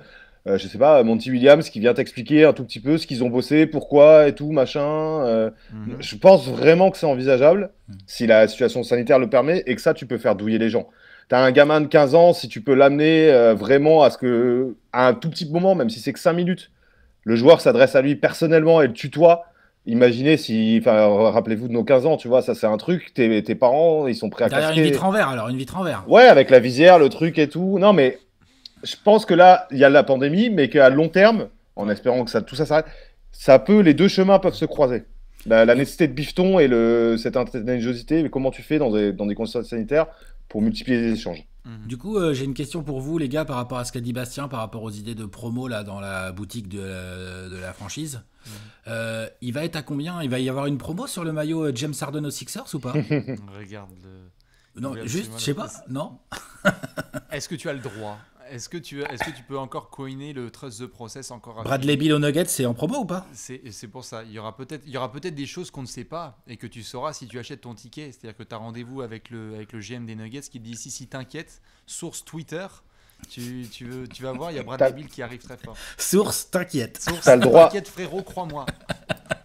je sais pas, Monty Williams qui vient t'expliquer un tout petit peu ce qu'ils ont bossé, pourquoi et tout, machin. Mhm. Je pense vraiment que c'est envisageable, mhm. si la situation sanitaire le permet, et que ça, tu peux faire douiller les gens tu un gamin de 15 ans, si tu peux l'amener euh, vraiment à ce que, à un tout petit moment, même si c'est que 5 minutes, le joueur s'adresse à lui personnellement et le tutoie. Imaginez si, enfin, rappelez-vous de nos 15 ans, tu vois, ça c'est un truc, tes, parents, ils sont prêts à une vitre en verre, alors, une vitre en verre. Ouais, avec la visière, le truc et tout. Non, mais je pense que là, il y a la pandémie, mais qu'à long terme, en espérant que ça, tout ça s'arrête, ça peut, les deux chemins peuvent se croiser. Bah, la, nécessité de bifton et le, cette mais comment tu fais dans des, dans des conditions sanitaires pour multiplier les échanges. Mhm. Du coup, euh, j'ai une question pour vous, les gars, par rapport à ce qu'a dit Bastien, par rapport aux idées de promo là, dans la boutique de, la, franchise. Mhm. Euh, il va être à combien Il va y avoir une promo sur le maillot euh, James Harden aux Sixers ou pas Regarde le. Non, juste, je sais pas, non Est-ce que tu as le droit est-ce que, tu, est que tu peux encore coiner le Trust the Process encore Bradley Bill au Nuggets, c'est en promo ou pas C'est pour ça. Il y aura peut-être peut des choses qu'on ne sait pas et que tu sauras si tu achètes ton ticket. C'est-à-dire que tu as rendez-vous avec le, avec le GM des Nuggets qui te dit si, si t'inquiète, source Twitter. Tu, veux, tu vas voir, il y a Bradley Bill qui arrive très fort. Source, t'inquiète. Source, t'inquiète, frérot, crois-moi.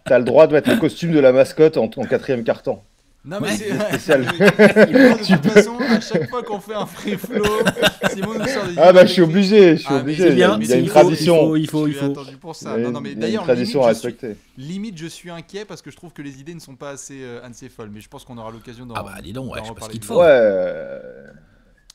T'as le droit de mettre le costume de la mascotte en, en quatrième carton. Non, mais c'est spécial. de toute façon, à chaque fois qu'on fait un free flow, Simon nous sort des Ah, bah, je suis obligé, je suis ah, obligé. Il y a une tradition. Il faut, il faut. Il faut. pour ça. Non, non, mais d'ailleurs, tradition à respecter. limite, je suis inquiet parce que je trouve que les idées ne sont pas assez, euh, folles. Mais je pense qu'on aura l'occasion d'en. Ah, bah, dis donc, ouais, je qu'il te faut. Ouais.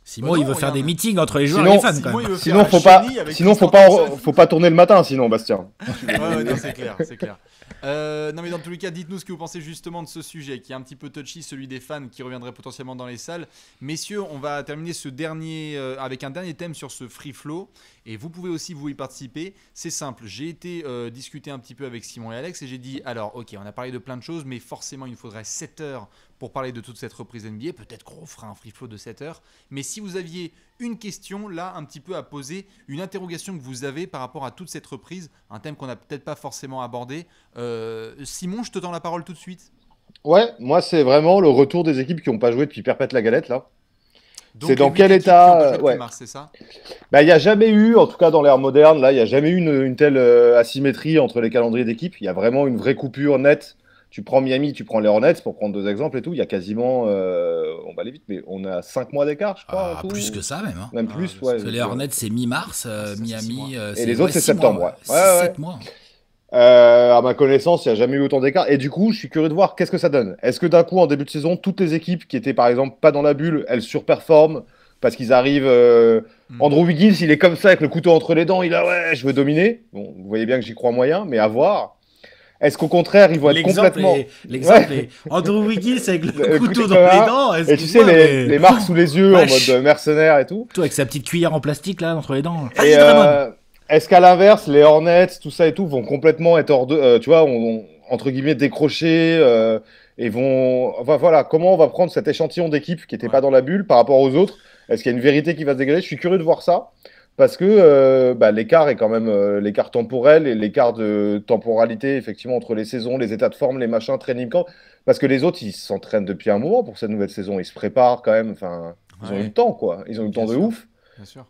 Simon, il veut faire des meetings entre les joueurs et les fans. Sinon, faut pas, sinon, faut pas, faut pas tourner le matin, sinon, Bastien. Ouais, ouais, c'est clair, c'est clair. Euh, non, mais dans tous les cas, dites-nous ce que vous pensez justement de ce sujet qui est un petit peu touchy, celui des fans qui reviendraient potentiellement dans les salles. Messieurs, on va terminer ce dernier euh, avec un dernier thème sur ce free flow et vous pouvez aussi vous y participer. C'est simple, j'ai été euh, discuter un petit peu avec Simon et Alex et j'ai dit alors, ok, on a parlé de plein de choses, mais forcément, il nous faudrait 7 heures pour parler de toute cette reprise NBA. Peut-être qu'on fera un free flow de 7 heures, mais si vous aviez une question là un petit peu à poser, une interrogation que vous avez par rapport à toute cette reprise, un thème qu'on n'a peut-être pas forcément abordé. Euh, Simon, je te tends la parole tout de suite. Ouais, moi c'est vraiment le retour des équipes qui n'ont pas joué depuis Perpète la Galette là. C'est dans quel état euh, bah, Il ça. bah, n'y a jamais eu, en tout cas dans l'ère moderne, là, il n'y a jamais eu une, telle euh, asymétrie entre les calendriers d'équipes. Il y a vraiment une vraie coupure nette tu prends Miami, tu prends les Hornets, pour prendre deux exemples et tout, il y a quasiment, euh, on va aller vite, mais on a cinq mois d'écart, je crois. Ah, plus que ça, même. Hein. Même plus, ah, ouais. les euh, Hornets, c'est mi-mars, euh, ah, Miami, c'est. Et les autres, c'est septembre, ouais. ouais, mois. à ma connaissance, il n'y a jamais eu autant d'écart. Et du coup, je suis curieux de voir qu'est-ce que ça donne. Est-ce que d'un coup, en début de saison, toutes les équipes qui étaient par exemple pas dans la bulle, elles surperforment parce qu'ils arrivent. Hmm. Andrew Wiggins, il est comme ça avec le couteau entre les dents. Il a ouais, je veux dominer. vous voyez bien que j'y crois moyen, mais à voir. Est-ce qu'au contraire, ils vont être complètement... L'exemple l'exemple. est Andrew Wiggins avec le, couteau dans les dents. Et tu sais, les, les, marques sous les yeux en mode euh, mercenaire et tout. Tout avec sa petite cuillère en plastique, là, entre les dents. Et euh, Est-ce qu'à l'inverse, les Hornets, tout ça et tout, vont complètement être hors de... Euh, tu vois, on, entre guillemets, décrochés et vont... Enfin, voilà, comment on va prendre cet échantillon d'équipe qui n'était pas dans la bulle par rapport aux autres Est-ce qu'il y a une vérité qui va se dégager Je suis curieux de voir ça parce que euh, bah, l'écart est quand même euh, l'écart temporel et l'écart de temporalité, effectivement, entre les saisons, les états de forme, les machins, training camp. Parce que les autres, ils s'entraînent depuis un moment pour cette nouvelle saison. Ils se préparent quand même. Enfin, ils ont eu le temps, quoi. Ils ont eu le temps de ouf.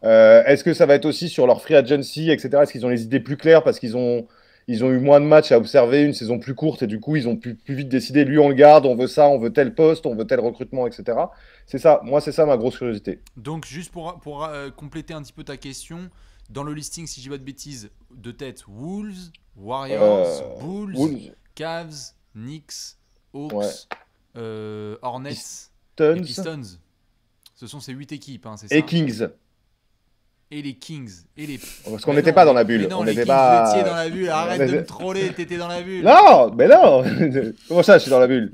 Euh, est-ce que ça va être aussi sur leur free agency, etc. Est-ce qu'ils ont les idées plus claires parce qu'ils ont ils ont eu moins de matchs à observer, une saison plus courte, et du coup, ils ont pu plus vite décider, lui, on le garde, on veut ça, on veut tel poste, on veut tel recrutement, etc. C'est ça, moi, c'est ça ma grosse curiosité. Donc, juste pour, pour euh, compléter un petit peu ta question, dans le listing, si j'ai pas de bêtises, de tête, Wolves, Warriors, euh, Bulls, Cavs, Knicks, Hawks, euh, Hornets, Pistons. Ce sont ces huit équipes, hein, c'est ça Et Kings et les Kings et les. Oh, parce qu'on n'était pas dans la bulle. Non, on n'était pas. Vous dans la bulle. Arrête de me troller. T'étais dans la bulle. Non, mais non. Comment ça, je suis dans la bulle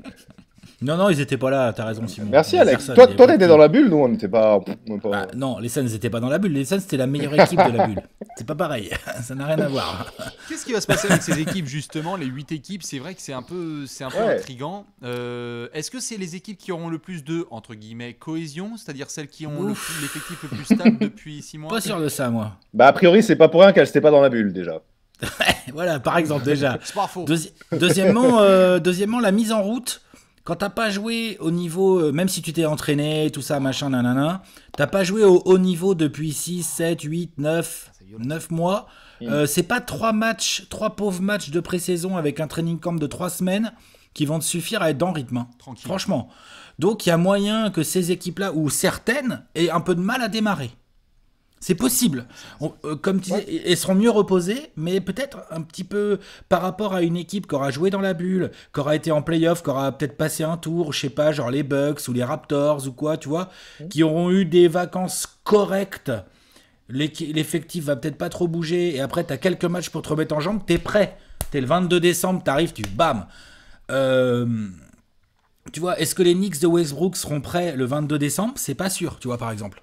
non, non, ils étaient pas là, t'as raison, Simon. Merci, Alex. Toi, t'étais dans la bulle, nous, on n'était pas. Bah, non, les scènes n'étaient pas dans la bulle. Les scènes c'était la meilleure équipe de la bulle. C'est pas pareil. Ça n'a rien à voir. Qu'est-ce qui va se passer avec ces équipes, justement Les 8 équipes, c'est vrai que c'est un peu, c'est un peu euh, Est-ce que c'est les équipes qui auront le plus de, entre guillemets, cohésion C'est-à-dire celles qui ont l'effectif le, plus stable depuis 6 mois Pas sûr de ça, moi. Bah, a priori, c'est pas pour rien qu'elles n'étaient pas dans la bulle, déjà. voilà, par exemple, déjà. deuxièmement, euh, deuxièmement, la mise en route quand t'as pas joué au niveau, euh, même si tu t'es entraîné, tout ça, machin, nanana, t'as pas joué au haut niveau depuis 6, 7, 8, 9, 9 mois, mm. euh, c'est pas trois matchs, trois pauvres matchs de pré-saison avec un training camp de 3 semaines qui vont te suffire à être dans le rythme. Hein. Franchement. Donc il y a moyen que ces équipes-là, ou certaines, aient un peu de mal à démarrer. C'est possible. Euh, comme tu ils seront mieux reposés, mais peut-être un petit peu par rapport à une équipe qui aura joué dans la bulle, qui aura été en playoff, qui aura peut-être passé un tour, je sais pas, genre les Bucks ou les Raptors ou quoi, tu vois, qui auront eu des vacances correctes. L'effectif va peut-être pas trop bouger, et après, tu as quelques matchs pour te remettre en jambe, t'es prêt. T'es le 22 décembre, t'arrives, tu bam. Euh, tu vois, est-ce que les Knicks de Westbrook seront prêts le 22 décembre C'est pas sûr, tu vois, par exemple.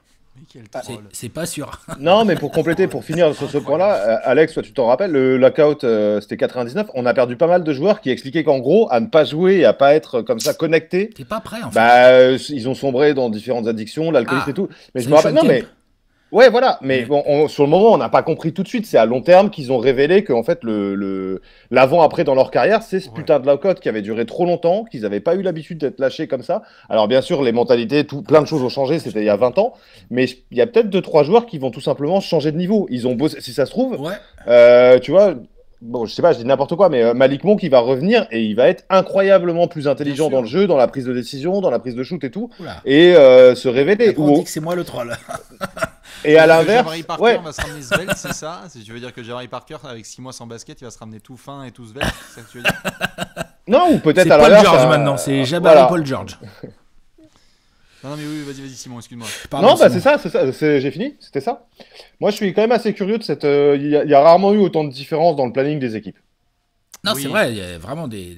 Ah, c'est pas sûr. non, mais pour compléter, pour finir sur ce point-là, euh, Alex, toi, tu t'en rappelles, le lockout, euh, c'était 99. On a perdu pas mal de joueurs qui expliquaient qu'en gros, à ne pas jouer et à pas être comme ça connecté. T'es pas prêt, en bah, fait. Bah, ils ont sombré dans différentes addictions, l'alcoolisme ah, et tout. Mais je me rappelle, Ouais, voilà. Mais sur le moment, on n'a pas compris tout de suite. C'est à long terme qu'ils ont révélé que en fait, l'avant-après dans leur carrière, c'est ce putain de cote qui avait duré trop longtemps, qu'ils n'avaient pas eu l'habitude d'être lâchés comme ça. Alors bien sûr, les mentalités, tout, plein de choses ont changé. C'était il y a 20 ans, mais il y a peut-être deux trois joueurs qui vont tout simplement changer de niveau. Ils ont bossé, si ça se trouve. Euh, tu vois, bon, je sais pas, je dis n'importe quoi, mais euh, Malik Monk, qui va revenir et il va être incroyablement plus intelligent dans le jeu, dans la prise de décision, dans la prise de shoot et tout, et euh, se révéler. que c'est moi le troll. Et à l'inverse, Jabari Parker ouais. va se ramener svelte, c'est ça Si tu veux dire que Jabari Parker, avec 6 mois sans basket, il va se ramener tout fin et tout svelte, c'est ça que tu veux dire Non, ou peut-être à l'inverse. C'est Paul George euh, maintenant, c'est Jabari Paul George. Non, mais oui, vas-y, vas-y, Simon, excuse-moi. Non, bah c'est ça, c'est ça, j'ai fini, c'était ça. Moi, je suis quand même assez curieux de cette. Euh, il y, a rarement eu autant de différences dans le planning des équipes. Non, c'est vrai, il y a vraiment des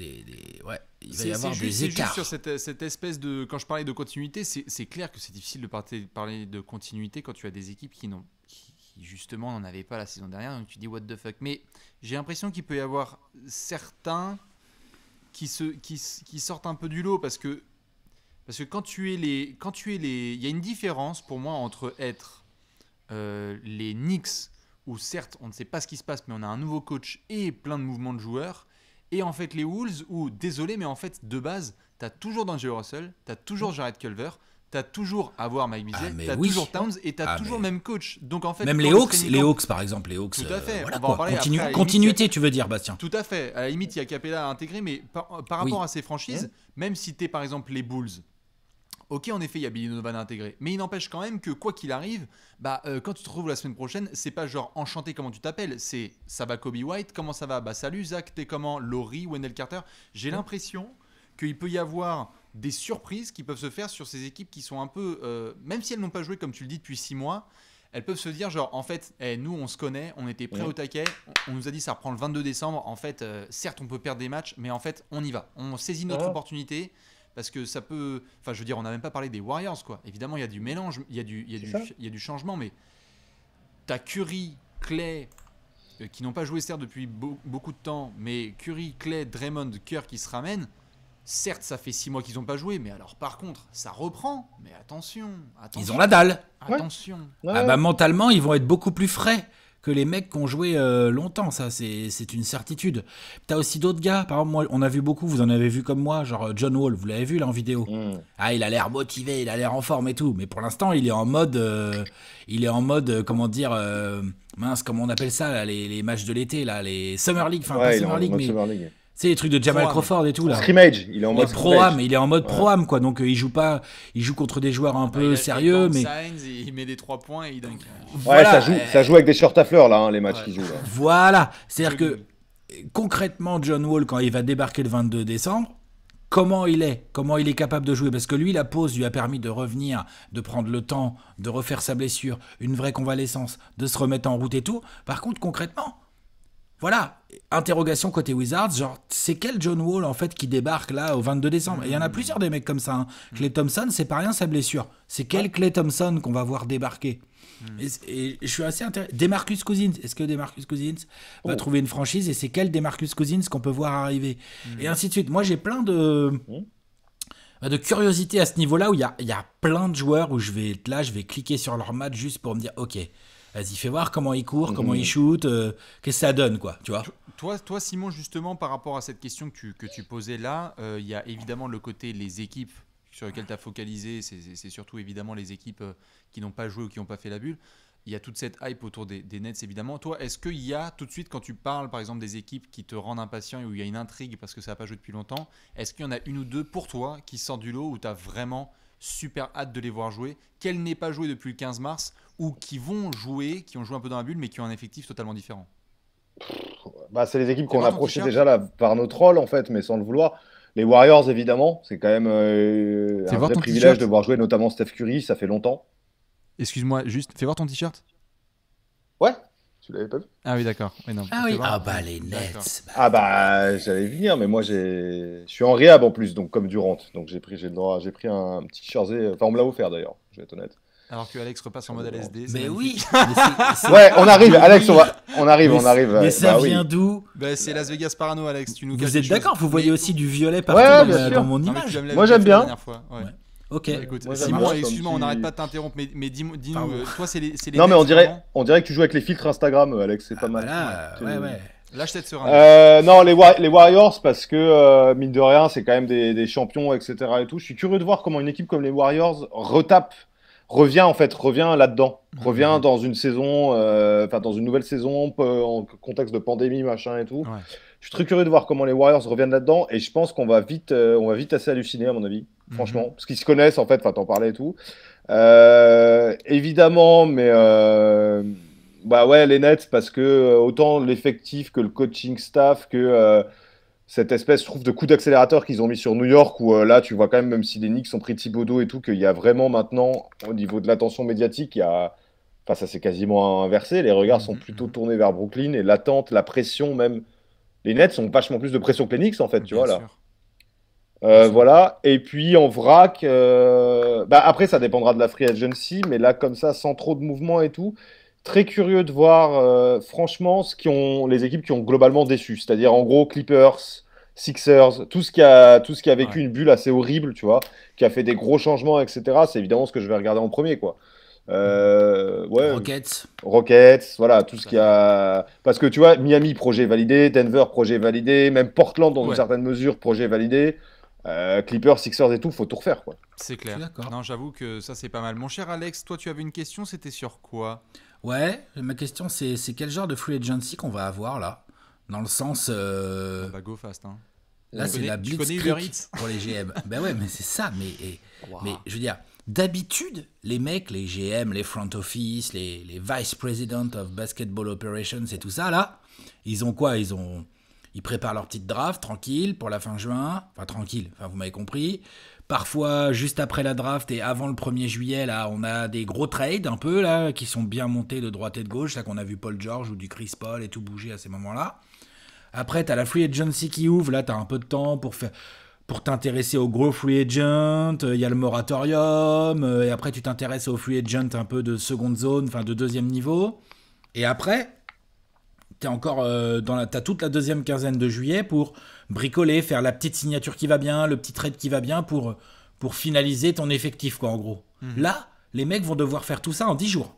il va y avoir juste, des sur cette, espèce de. Quand je parlais de continuité, c'est clair que c'est difficile de parler de continuité quand tu as des équipes qui, n'ont justement n'en avaient pas la saison dernière. Donc tu dis what the fuck. Mais j'ai l'impression qu'il peut y avoir certains qui, qui, sortent un peu du lot parce que parce que quand tu es les, quand tu es les, il y a une différence pour moi entre être euh, les Knicks où certes on ne sait pas ce qui se passe mais on a un nouveau coach et plein de mouvements de joueurs et en fait, les Wolves, où, désolé, mais en fait, de base, t'as toujours D'Angelo Russell, t'as toujours mm. Jared Culver, t'as toujours avoir voir Mike ah, t'as toujours Towns et t'as ah, toujours même coach. Donc en fait, même les Hawks, les Hawks par exemple, les Hawks. Euh, on va en continuité, tu veux dire, Bastien. Tout à fait. À la limite, il y a Capella à intégrer, mais par, rapport à ces franchises, hein même si t'es par exemple les Bulls, Ok, en effet, il y a Billy Donovan intégré. mais il n'empêche quand même que quoi qu'il arrive, bah, euh, quand tu te retrouves la semaine prochaine, c'est pas genre enchanté comment tu t'appelles, c'est ça va Kobe White, comment ça va Bah salut Zach, t'es comment Laurie, Wendell Carter. J'ai l'impression qu'il peut y avoir des surprises qui peuvent se faire sur ces équipes qui sont un peu, euh, même si elles n'ont pas joué comme tu le dis depuis six mois, elles peuvent se dire genre en fait eh, nous on se connaît, on était prêts au taquet, on nous a dit ça reprend le 22 décembre, en fait euh, certes on peut perdre des matchs mais en fait on y va, on saisit notre opportunité parce que ça peut. Enfin, je veux dire, on n'a même pas parlé des Warriors, quoi. Évidemment, il y a du mélange, il y, a du, changement, mais t'as Curry, Clay, euh, qui n'ont pas joué certes depuis beaucoup de temps, mais Curry, Clay, Draymond, Kerr qui se ramènent. Certes, ça fait six mois qu'ils n'ont pas joué, mais alors par contre, ça reprend. Mais attention, attention. Ils ont la dalle. Attention. Ah bah, mentalement, ils vont être beaucoup plus frais que les mecs qui ont joué euh, longtemps, ça c'est une certitude. T'as aussi d'autres gars, par exemple, moi, on a vu beaucoup, vous en avez vu comme moi, genre euh, John Wall, vous l'avez vu là en vidéo. Mm. Ah, il a l'air motivé, il a l'air en forme et tout, mais pour l'instant, il est en mode, euh, il est en mode, comment dire, mince, comment on appelle ça, les, matchs de l'été, là, les Summer League, enfin pas Summer League, mais. C'est les trucs de Jamal Crawford et tout là. Scrimmage, il est en mode pro-am, il est en mode pro-am quoi. Donc euh, il joue pas, il joue contre des joueurs un peu sérieux, mais il met des trois points et il dunk. Voilà, ouais, ça joue, avec des shorts à fleurs là, hein, les matchs qu'il joue. Voilà, c'est-à-dire que concrètement, John Wall quand il va débarquer le 22 décembre, comment il est, comment il est capable de jouer. Parce que lui, la pause lui a permis de revenir, de prendre le temps, de refaire sa blessure, une vraie convalescence, de se remettre en route et tout. Par contre, concrètement, voilà, interrogation côté Wizards, genre c'est quel John Wall en fait qui débarque là au 22 décembre Il y en a plusieurs des mecs comme ça. Hein. Mm. Clay Thompson, c'est pas rien sa blessure. C'est quel Clay Thompson qu'on va voir débarquer mm. et, je suis assez intéressé. Demarcus Cousins, est-ce que Demarcus Cousins va oh. trouver une franchise et c'est quel Demarcus Cousins qu'on peut voir arriver mm. Et ainsi de suite. Moi j'ai plein de. Bah, de curiosité à ce niveau-là où il y a, y a, plein de joueurs où je vais être là, je vais cliquer sur leur match juste pour me dire ok, vas-y, fais voir comment il courent, comment ils mm. shootent, euh, qu'est-ce que ça donne, quoi, tu vois. Toi, toi, Simon, justement, par rapport à cette question que tu, que tu posais là, euh, il y a évidemment le côté les équipes sur lesquelles tu as focalisé, c'est surtout évidemment les équipes euh, qui n'ont pas joué ou qui n'ont pas fait la bulle. Il y a toute cette hype autour des, Nets, évidemment. Toi, est-ce qu'il y a tout de suite, quand tu parles par exemple des équipes qui te rendent impatient et où il y a une intrigue parce que ça n'a pas joué depuis longtemps, est-ce qu'il y en a une ou deux pour toi qui sortent du lot où tu as vraiment super hâte de les voir jouer, Quelle n'aient pas joué depuis le 15 mars, ou qui vont jouer, qui ont joué un peu dans la bulle, mais qui ont un effectif totalement différent bah, C'est les équipes qu'on approchait déjà là par nos trolls, en fait, mais sans le vouloir. Les Warriors, évidemment, c'est quand même euh, un vrai privilège de voir jouer notamment Steph Curry, ça fait longtemps. Excuse-moi, juste, fais voir ton t-shirt. Ouais, tu l'avais pas vu Ah oui, d'accord. ah oui, ah bah les Nets. Bah. Ah bah j'allais venir, mais moi j'ai je suis en réhab en plus, donc comme Durant. Donc j'ai pris, j'ai j'ai pris un petit chargé. Enfin, on me l'a offert d'ailleurs, je vais être honnête. Alors que Alex repasse en mode LSD. Mais oui Ouais, on arrive, Alex, on, arrive, on arrive. Mais ça bah vient d'où bah, C'est Las Vegas Parano, Alex, tu nous Vous êtes d'accord, vous voyez aussi du violet partout ouais, dans, mon image. Moi j'aime bien. Ouais. Ok. Bah, écoute, Simon, excuse-moi, on n'arrête pas de t'interrompre, mais, dis-nous, euh, toi, c'est les, les, Non, mais on dirait, que tu joues avec les filtres Instagram, Alex, c'est pas ah, mal. Bah là, ouais, ouais. Là, cette seringue. Euh, non, les, Warriors, parce que, euh, mine de rien, c'est quand même des, des, champions, etc. Et tout. Je suis curieux de voir comment une équipe comme les Warriors retape revient en fait, revient là-dedans, revient dans une saison, euh, enfin dans une nouvelle saison en contexte de pandémie machin et tout. Je suis très curieux de voir comment les Warriors reviennent là-dedans et je pense qu'on va vite, euh, on va vite assez halluciner à mon avis, mhm. franchement, parce qu'ils se connaissent en fait, enfin t'en parlais et tout. Euh, évidemment, mais bah ouais les Nets parce que autant l'effectif que le coaching staff que cette espèce, trouve, de coup d'accélérateur qu'ils ont mis sur New York, où euh, là, tu vois quand même, même si les Knicks ont pris Thibodeau et tout, qu'il y a vraiment maintenant, au niveau de l'attention médiatique, il y a... enfin, ça s'est quasiment inversé. Les regards sont mhm, plutôt mhm. tournés vers Brooklyn et l'attente, la pression, même. Les Nets ont vachement plus de pression que les Knicks, en fait, tu vois, euh, voilà, et puis en vrac, euh, bah, après ça dépendra de la free agency, mais là comme ça, sans trop de mouvement et tout, Très curieux de voir, euh, franchement, ce qui ont, les équipes qui ont globalement déçu. C'est-à-dire, en gros, Clippers, Sixers, tout ce qui a, tout ce qui a vécu une bulle assez horrible, tu vois, qui a fait des gros changements, etc. C'est évidemment ce que je vais regarder en premier, quoi. Euh, Rockets. Rockets, voilà, tout ce qui a. Parce que tu vois, Miami, projet validé, Denver, projet validé, même Portland, dans une certaine mesure, projet validé. Euh, Clippers, Sixers et tout, faut tout refaire, quoi. C'est clair. Non, j'avoue que ça, c'est pas mal. Mon cher Alex, toi, tu avais une question, c'était sur quoi Ouais, ma question c'est quel genre de free agency qu'on va avoir là Dans le sens. Euh... va go fast. Hein. Là, c'est la blitz pour les GM. ben ouais, mais c'est ça. Mais, mais je veux dire, d'habitude, les mecs, les GM, les front office, les, les vice president of basketball operations et tout ça, là, ils ont quoi Ils ont ils préparent leur petite draft tranquille pour la fin juin. Enfin, tranquille, enfin, vous m'avez compris. Parfois, juste après la draft et avant le 1er juillet, là, on a des gros trades un peu, là, qui sont bien montés de droite et de gauche. ça qu'on a vu Paul George ou du Chris Paul et tout bouger à ces moments-là. Après, tu as la free agency qui ouvre. Là, tu as un peu de temps pour faire pour t'intéresser aux gros free agents, euh, il y a le moratorium, euh, et après tu t'intéresses aux free agents un peu de seconde zone, enfin de deuxième niveau. Et après, encore euh, dans la, t'as toute la deuxième quinzaine de juillet pour bricoler, faire la petite signature qui va bien, le petit trade qui va bien pour, pour finaliser ton effectif, quoi, en gros. Mhm. Là, les mecs vont devoir faire tout ça en 10 jours.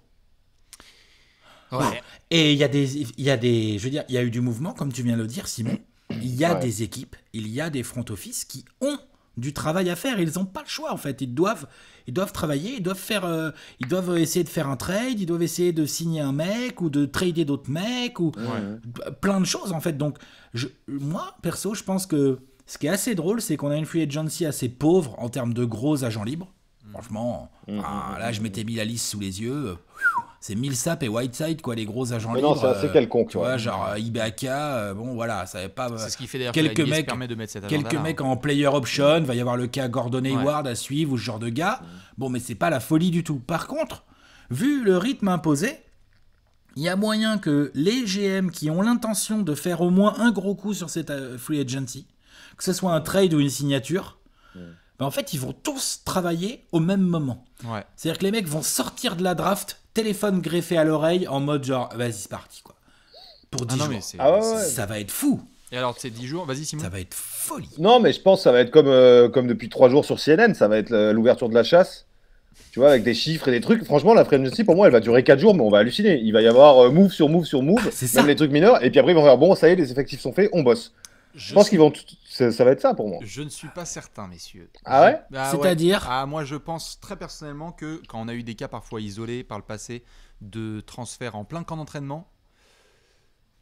Ouais. Et il y a des, il y a des, je veux dire, il y a eu du mouvement, comme tu viens de le dire, Simon. Il y a des équipes, il y a des front office qui ont du travail à faire. Ils n'ont pas le choix en fait. Ils doivent, ils doivent travailler, ils doivent faire, euh, ils doivent essayer de faire un trade, ils doivent essayer de signer un mec ou de trader d'autres mecs ou plein de choses en fait. Donc moi perso, je pense que ce qui est assez drôle, c'est qu'on a une free agency assez pauvre en termes de gros agents libres. Franchement, mmh. ah, là je m'étais mis la liste sous les yeux c'est Millsap et Whiteside, quoi, les gros agents mais libres. Non, c'est euh, quelconque. Tu vois, genre euh, IBAK, euh, bon voilà, ça n'est pas. C'est ce qui fait d'ailleurs quelques que mecs, Quelques hein. mecs en player option, va y avoir le cas Gordon Hayward à suivre ou ce genre de gars. Bon, mais c'est pas la folie du tout. Par contre, vu le rythme imposé, il y a moyen que les GM qui ont l'intention de faire au moins un gros coup sur cette free agency, que ce soit un trade ou une signature, ben en fait, ils vont tous travailler au même moment. C'est-à-dire que les mecs vont sortir de la draft téléphone greffé à l'oreille en mode genre vas-y c'est parti quoi. Pour 10 ah jours. Ah ça va être fou. Et alors ces 10 jours, vas-y Simon. Ça va être folie. Non mais je pense que ça va être comme, euh, comme depuis 3 jours sur CNN, ça va être l'ouverture de la chasse. Tu vois, avec des chiffres et des trucs. Franchement, la frenzy, pour moi, elle va durer 4 jours, mais on va halluciner. Il va y avoir euh, move sur move sur move, ah, c'est même les trucs mineurs. Et puis après, ils vont dire bon, ça y est, les effectifs sont faits, on bosse. Je, je pense qu'ils vont ça, va être ça pour moi. Je ne suis pas certain, messieurs. Ah, ah ouais C'est-à-dire ah, Moi, je pense très personnellement que quand on a eu des cas parfois isolés par le passé de transfert en plein camp d'entraînement,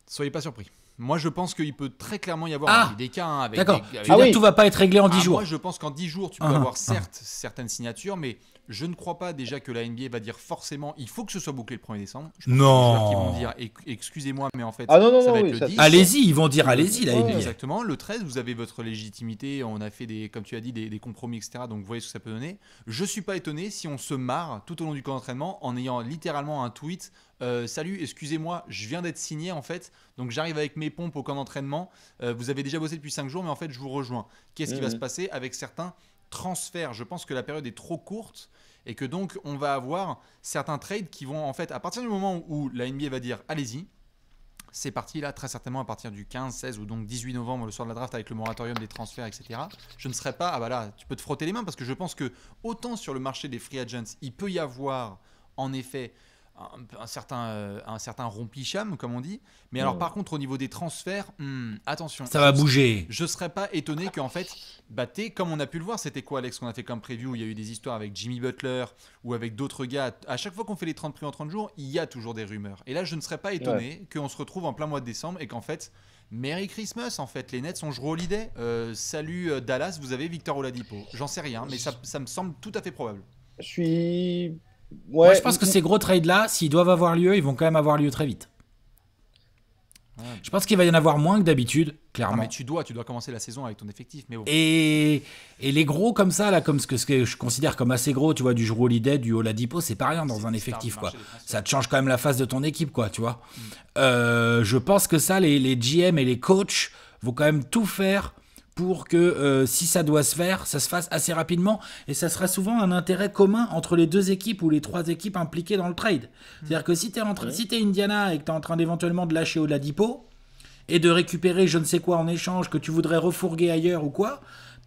soyez pas surpris. Moi, je pense qu'il peut très clairement y avoir ah, des cas hein, avec. ah oui. tout va pas être réglé en 10 ah, jours. Moi, je pense qu'en 10 jours, tu ah, peux avoir certes certaines signatures, mais je ne crois pas déjà que la NBA va dire forcément il faut que ce soit bouclé le 1er décembre. Je pense non. Ils vont dire excusez-moi, mais en fait, ça va être le 10. Allez-y, ils vont dire allez-y la NBA. Exactement. Le 13, vous avez votre légitimité. On a fait des, comme tu as dit, des, compromis, etc. Donc, vous voyez ce que ça peut donner. Je suis pas étonné si on se marre tout au long du camp d'entraînement en ayant littéralement un tweet euh, salut, excusez-moi, je viens d'être signé en fait, donc j'arrive avec mes pompes au camp d'entraînement. Euh, vous avez déjà bossé depuis 5 jours, mais en fait, je vous rejoins. Qu'est-ce qui va se mmh. passer avec certains transferts Je pense que la période est trop courte et que donc on va avoir certains trades qui vont en fait, à partir du moment où la NBA va dire allez-y, c'est parti là, très certainement à partir du 15, 16 ou donc 18 novembre, le soir de la draft avec le moratorium des transferts, etc. Je ne serai pas, ah bah là, tu peux te frotter les mains parce que je pense que autant sur le marché des free agents, il peut y avoir en effet un, certain, euh, un certain rompicham, comme on dit. Mais alors, mm. par contre, au niveau des transferts, hmm, attention. Ça va bouger. Je ne serais pas étonné qu'en fait, bah, comme on a pu le voir, c'était quoi, Alex, qu'on a fait comme où Il y a eu des histoires avec Jimmy Butler ou avec d'autres gars. À chaque fois qu'on fait les 30 prix en 30 jours, il y a toujours des rumeurs. Et là, je ne serais pas étonné qu'on se retrouve en plein mois de décembre et qu'en fait, Merry Christmas, en fait, les Nets sont joués holiday. Euh, salut euh, Dallas, vous avez Victor Oladipo. J'en sais rien, mais ça me semble tout à fait probable. Je suis moi, je pense que ces gros trades-là, s'ils doivent avoir lieu, ils vont quand même avoir lieu très vite. Je pense qu'il va y en avoir moins que d'habitude, clairement. Ah, mais tu dois, tu dois commencer la saison avec ton effectif. Mais et, et, les gros comme ça, là, comme ce que, ce que, je considère comme assez gros, tu vois, du Holiday, du Oladipo, c'est pas rien dans un effectif, quoi. Ça te change quand même la face de ton équipe, quoi, tu vois. Mm. Euh, je pense que ça, les, les, GM et les coachs vont quand même tout faire pour que euh, si ça doit se faire, ça se fasse assez rapidement et ça sera souvent un intérêt commun entre les deux équipes ou les trois équipes impliquées dans le trade. C'est-à-dire que si tu es, en Indiana et que tu es en train d'éventuellement de lâcher au-delà Ladipo et de récupérer je ne sais quoi en échange que tu voudrais refourguer ailleurs ou quoi,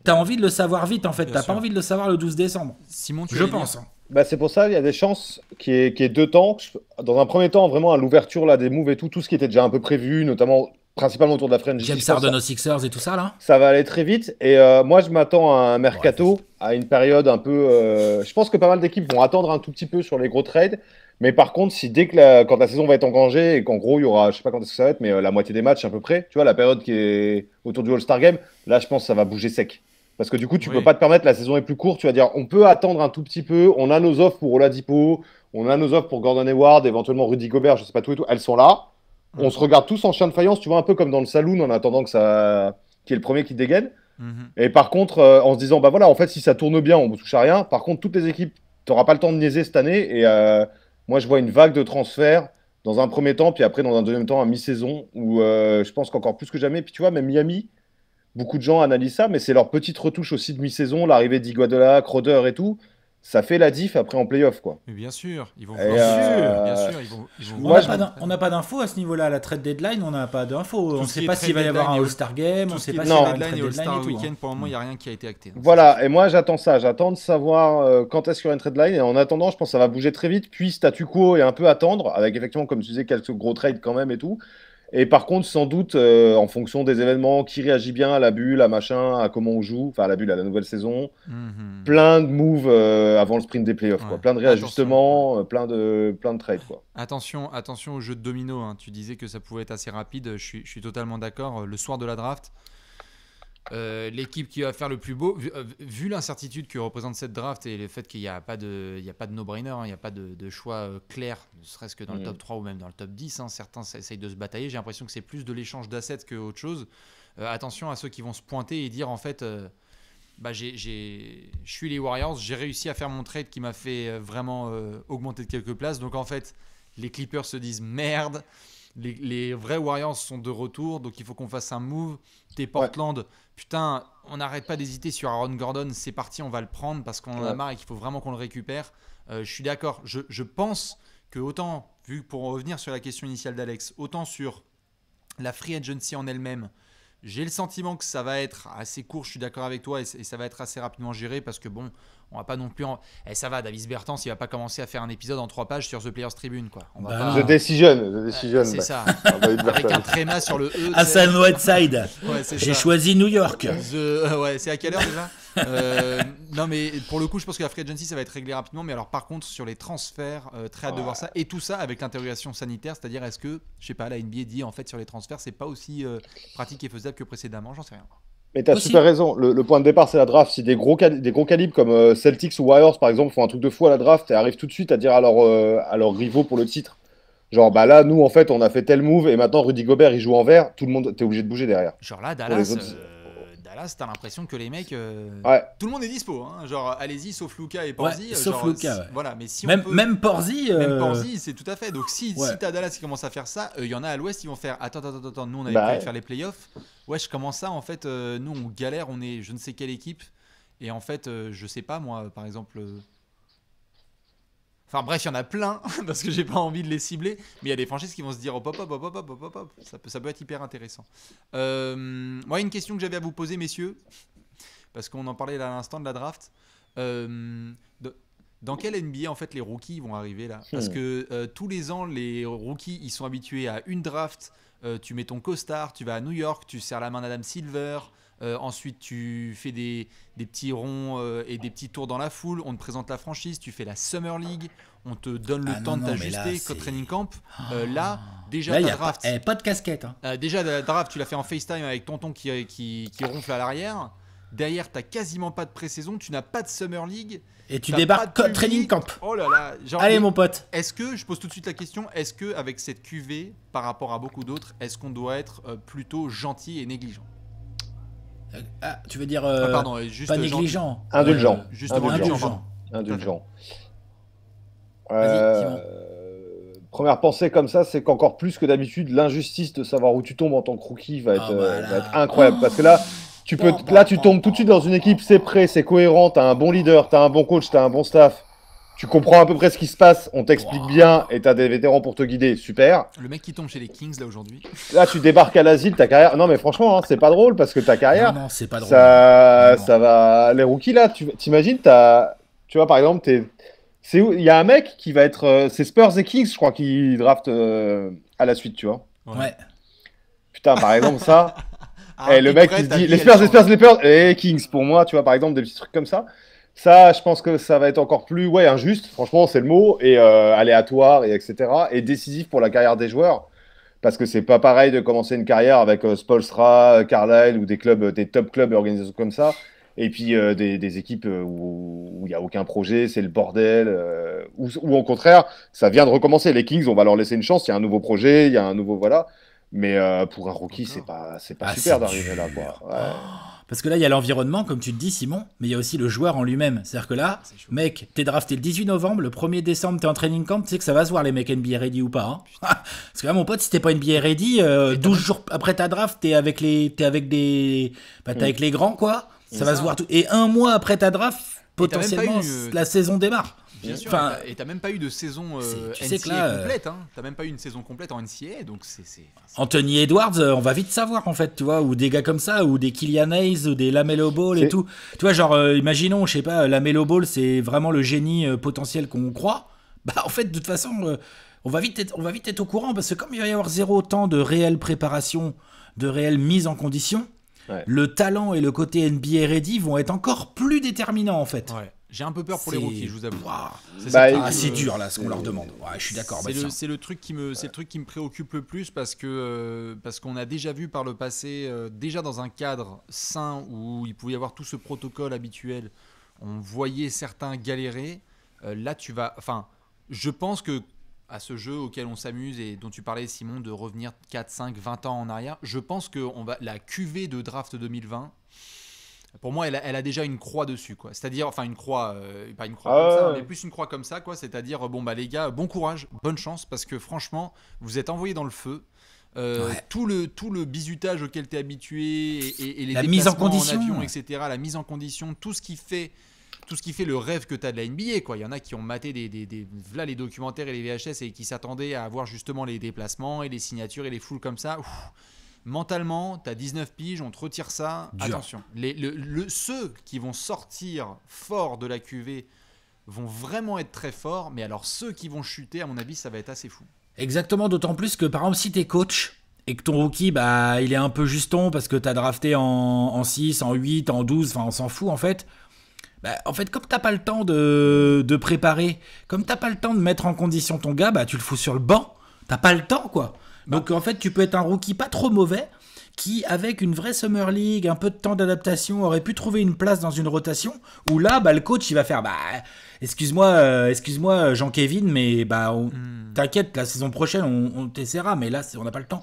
tu as envie de le savoir vite en fait, tu pas envie de le savoir le 12 décembre. Simon, tu je pense. Bah, c'est pour ça, il y a des chances qui y qui est deux temps. Dans un premier temps, vraiment à l'ouverture là des moves et tout, tout ce qui était déjà un peu prévu, notamment principalement autour de la j'aime James Harden aux Sixers et tout ça, là Ça va aller très vite. Et euh, moi, je m'attends à un mercato, à une période un peu. Euh, je pense que pas mal d'équipes vont attendre un tout petit peu sur les gros trades. Mais par contre, si dès que la, quand la saison va être engagée et qu'en gros, il y aura, je sais pas quand ça va être, mais euh, la moitié des matchs à peu près, tu vois, la période qui est autour du All-Star Game, là, je pense que ça va bouger sec. Parce que du coup, tu ne peux pas te permettre, la saison est plus courte, tu vas dire, on peut attendre un tout petit peu, on a nos offres pour Oladipo, on a nos offres pour Gordon Hayward, éventuellement Rudy Gobert, je sais pas tout et tout, elles sont là on se regarde tous en chien de faïence, tu vois, un peu comme dans le saloon en attendant que ça. qui est le premier qui dégaine. Mhm. Et par contre, euh, en se disant, bah voilà, en fait, si ça tourne bien, on ne touche à rien. Par contre, toutes les équipes, tu n'auras pas le temps de niaiser cette année. Et euh, moi, je vois une vague de transferts dans un premier temps, puis après, dans un deuxième temps, à mi-saison, où euh, je pense qu'encore plus que jamais. Puis tu vois, même Miami, beaucoup de gens analysent ça, mais c'est leur petite retouche aussi de mi-saison, l'arrivée d'Iguadela, Crowder et tout ça fait la diff après en playoff. Quoi. Mais bien sûr, ils vont bien, sûr, euh, bien sûr, ils vont, On n'a pas d'infos à ce niveau-là. la trade deadline, on n'a pas d'infos. On ne sait pas s'il va y avoir un All-Star Game, on ne sait pas s'il va y avoir un trade deadline. Hein. Weekend, pour le moment, il n'y a rien qui a été acté. Hein. Voilà, et moi j'attends ça. J'attends de savoir euh, quand est-ce qu'il y aura une trade deadline. Et en attendant, je pense que ça va bouger très vite. Puis statu quo et un peu attendre, avec effectivement, comme tu disais, quelques gros trades quand même et tout. Et par contre, sans doute, euh, en fonction des événements, qui réagit bien à la bulle, à machin, à comment on joue, enfin la bulle, à la nouvelle saison, mhm. plein de moves euh, avant le sprint des playoffs, plein de réajustements, euh, plein de, plein de trades. Attention, attention au jeu de domino, hein. tu disais que ça pouvait être assez rapide, je suis totalement d'accord. Le soir de la draft, euh, l'équipe qui va faire le plus beau, euh, vu, l'incertitude que représente cette draft et le fait qu'il n'y a pas de, no-brainer, hein, il n'y a pas de, choix euh, clair, ne serait-ce que dans le mm. top 3 ou même dans le top 10, hein, certains essayent de se batailler. J'ai l'impression que c'est plus de l'échange d'assets que autre chose. attention à ceux qui vont se pointer et dire en fait, bah, je suis les Warriors, j'ai réussi à faire mon trade qui m'a fait vraiment augmenter de quelques places. Donc en fait, les Clippers se disent merde. Les, vrais Warriors sont de retour, donc il faut qu'on fasse un move. T'es Portland, putain, on n'arrête pas d'hésiter sur Aaron Gordon, c'est parti, on va le prendre parce qu'on en a marre et qu'il faut vraiment qu'on le récupère. Euh, je suis d'accord. Je, pense que autant, vu pour revenir sur la question initiale d'Alex, autant sur la free agency en elle-même, j'ai le sentiment que ça va être assez court, je suis d'accord avec toi, et, ça va être assez rapidement géré parce que bon, on va pas non plus. En... Eh, ça va, Davis Bertans, il va pas commencer à faire un épisode en trois pages sur The Players Tribune, quoi. On bah The Decision, The Decision. c'est bah. ça. Ah, bah, avec un tréma sur le E. Hassan Whiteside. ouais, J'ai choisi New York. Euh, ouais, c'est à quelle heure déjà euh, Non, mais pour le coup, je pense que la free agency, ça va être réglé rapidement. Mais alors, par contre, sur les transferts, euh, très hâte de voir ça. Et tout ça avec l'interrogation sanitaire, c'est-à-dire est-ce que, je sais pas, la NBA dit en fait sur les transferts, c'est pas aussi pratique et faisable que précédemment. J'en sais rien. Mais tu as raison. Le, point de départ, c'est la draft. Si des gros, des gros calibres comme euh, Celtics ou Warriors, par exemple, font un truc de fou à la draft et arrivent tout de suite à dire euh, à, leurs rivaux pour le titre Genre, bah là, nous, en fait, on a fait tel move et maintenant Rudy Gobert, il joue en vert, tout le monde, t'es obligé de bouger derrière. Genre là, Dallas. Euh, là, t'as l'impression que les mecs, euh, tout le monde est dispo. Hein, genre, allez-y, sauf Luca et Porzi. sauf Voilà, mais si même, on euh, même Porzi. c'est tout à fait. Donc si, si t'as Dallas qui commence à faire ça, il euh, y en a à l'Ouest, ils vont faire. Attends, attends, attends, nous on avait bah, de faire les playoffs. Wesh, comment ça En fait, nous on galère, on est je ne sais quelle équipe. Et en fait, je sais pas moi, par exemple. Enfin bref, il y en a plein, parce que j'ai pas envie de les cibler, mais il y a des franchises qui vont se dire oh, pop, hop, hop, hop, hop, hop, hop, ça peut, ça peut être hyper intéressant. Euh, moi, une question que j'avais à vous poser, messieurs, parce qu'on en parlait là à l'instant de la draft. Euh, dans quel NBA en fait les rookies vont arriver là hmm. Parce que euh, tous les ans, les rookies ils sont habitués à une draft. tu mets ton costard, tu vas à New York, tu serres la main d'Adam Silver, euh, ensuite, tu fais des, petits ronds euh, et des petits tours dans la foule. On te présente la franchise. Tu fais la Summer League. On te donne le ah temps de t'ajuster. Code Training Camp. Euh, ah. là, déjà, draft. Pas, eh, pas de casquette. Hein. déjà, la draft, tu l'as fait en FaceTime avec tonton qui, ronfle à l'arrière. Derrière, t'as quasiment pas de pré-saison, tu n'as pas de Summer League. Et tu débarques code training camp. Oh là là. Allez, mon pote. Est-ce que, je pose tout de suite la question, est-ce que, avec cette QV, par rapport à beaucoup d'autres, est-ce qu'on doit être plutôt gentil et négligent ah, tu veux dire euh, ah, juste pas négligent ah, Indulgent. juste indulgent. Indulgent. Euh, première pensée comme ça, c'est qu'encore plus que d'habitude, l'injustice de savoir où tu tombes en tant que rookie va être, euh, incroyable. Parce que là, tu peux, oh, là, bah, tu tombes tout de suite dans une équipe, c'est prêt, c'est cohérent, t'as un bon leader, t'as un bon coach, t'as un bon staff tu comprends à peu près ce qui se passe, on t'explique bien et t'as des vétérans pour te guider, super. Le mec qui tombe chez les Kings là aujourd'hui. Là tu débarques à l'asile, ta carrière. Non mais franchement, hein, c'est pas drôle parce que ta carrière. Non, non c'est pas drôle. Ça, ça va. Les rookies là, tu t'imagines, t'as. Tu vois par exemple, t'es. C'est où Il y a un mec qui va être. Euh, c'est Spurs et Kings, je crois, qui draft euh, à la suite, tu vois. Ouais. Putain, par exemple, ça. Ah, eh, et le mec qui dit. Les Spurs, les Spurs, les eh, Spurs. Et Kings pour moi, tu vois par exemple, des petits trucs comme ça. Ça, je pense que ça va être encore plus ouais, injuste, franchement, c'est le mot, et euh, aléatoire, et etc. Et décisif pour la carrière des joueurs. Parce que c'est pas pareil de commencer une carrière avec euh, Spolstra, Carlisle ou des clubs, des top clubs organisations comme ça, et puis euh, des, équipes où il n'y a aucun projet, c'est le bordel, ou, au contraire, ça vient de recommencer. Les Kings, on va leur laisser une chance, il y a un nouveau projet, il y a un nouveau voilà. Mais pour un rookie, c'est pas, c'est pas ah, super d'arriver là. Quoi. Ouais. Oh. Parce que là, il y a l'environnement, comme tu te dis, Simon, mais il y a aussi le joueur en lui-même. C'est-à-dire que là, ah, mec, t'es drafté le 18 novembre, le 1er décembre, t'es en training camp, tu sais que ça va se voir les mecs NBA ready ou pas. Hein. Parce que là, mon pote, si t'es pas NBA ready, 12 euh, jours après ta draft, t'es avec les, avec des, bah, mm. avec les grands, quoi. Ça, va se voir tout. Et un mois après ta draft, potentiellement, euh, la saison démarre et t'as même pas eu de saison euh, euh, complète. Hein. T'as même pas eu une saison complète en NCA, donc c'est. Anthony Edwards, euh, on va vite savoir en fait, tu vois, ou des gars comme ça, ou des Killian Hayes, ou des Lamelo Ball et tout. Tu vois, genre, euh, imaginons, je sais pas, Lamelo Ball, c'est vraiment le génie potentiel qu'on croit. Bah, en fait, de toute façon, on, va vite être, on va vite être au courant parce que comme il va y avoir zéro temps de réelle préparation, de réelle mise en condition, le talent et le côté NBA ready vont être encore plus déterminants en fait. J'ai un peu peur pour les rookies, je vous avoue. C'est assez bah, euh, dur là ce qu'on leur demande. je suis d'accord. Bah, c'est le, truc qui me, qui me préoccupe le plus parce que euh, parce qu'on a déjà vu par le passé, euh, déjà dans un cadre sain où il pouvait y avoir tout ce protocole habituel, on voyait certains galérer. là, tu vas, enfin, je pense que à ce jeu auquel on s'amuse et dont tu parlais Simon de revenir 4, 5, 20 ans en arrière, je pense que on va la QV de draft 2020 pour moi, elle a, déjà une croix dessus, quoi. C'est-à-dire, enfin, une croix, euh, pas une croix ah comme ça, hein, mais plus une croix comme ça, quoi. C'est-à-dire, bon, bah, les gars, bon courage, bonne chance, parce que franchement, vous êtes envoyés dans le feu. Euh, tout, le, tout le bizutage auquel tu es habitué et, les déplacements en avion, etc., la mise en condition, tout ce qui fait tout ce qui fait le rêve que tu as de la NBA. Quoi. Il y en a qui ont maté des, là, les documentaires et les VHS et qui s'attendaient à avoir justement les déplacements et les signatures et les foules comme ça. Ouf mentalement, tu as 19 piges, on te retire ça. Attention, les, ceux qui vont sortir fort de la cuvée vont vraiment être très forts, mais alors ceux qui vont chuter, à mon avis, ça va être assez fou. Exactement, d'autant plus que par exemple, si t'es coach et que ton rookie, bah, il est un peu juston parce que tu as drafté en, en 6, en 8, en 12, enfin, on s'en fout en fait. Bah, en fait, comme t'as pas le temps de, de préparer, comme t'as pas le temps de mettre en condition ton gars, bah, tu le fous sur le banc. T'as pas le temps, quoi. Donc en fait, tu peux être un rookie pas trop mauvais qui, avec une vraie Summer League, un peu de temps d'adaptation, aurait pu trouver une place dans une rotation où là, bah, le coach, il va faire bah, excuse-moi, euh, excuse-moi, euh, Jean-Kévin, mais bah, hmm. t'inquiète, la saison prochaine, on, on t'essaiera, mais là, on n'a pas le temps.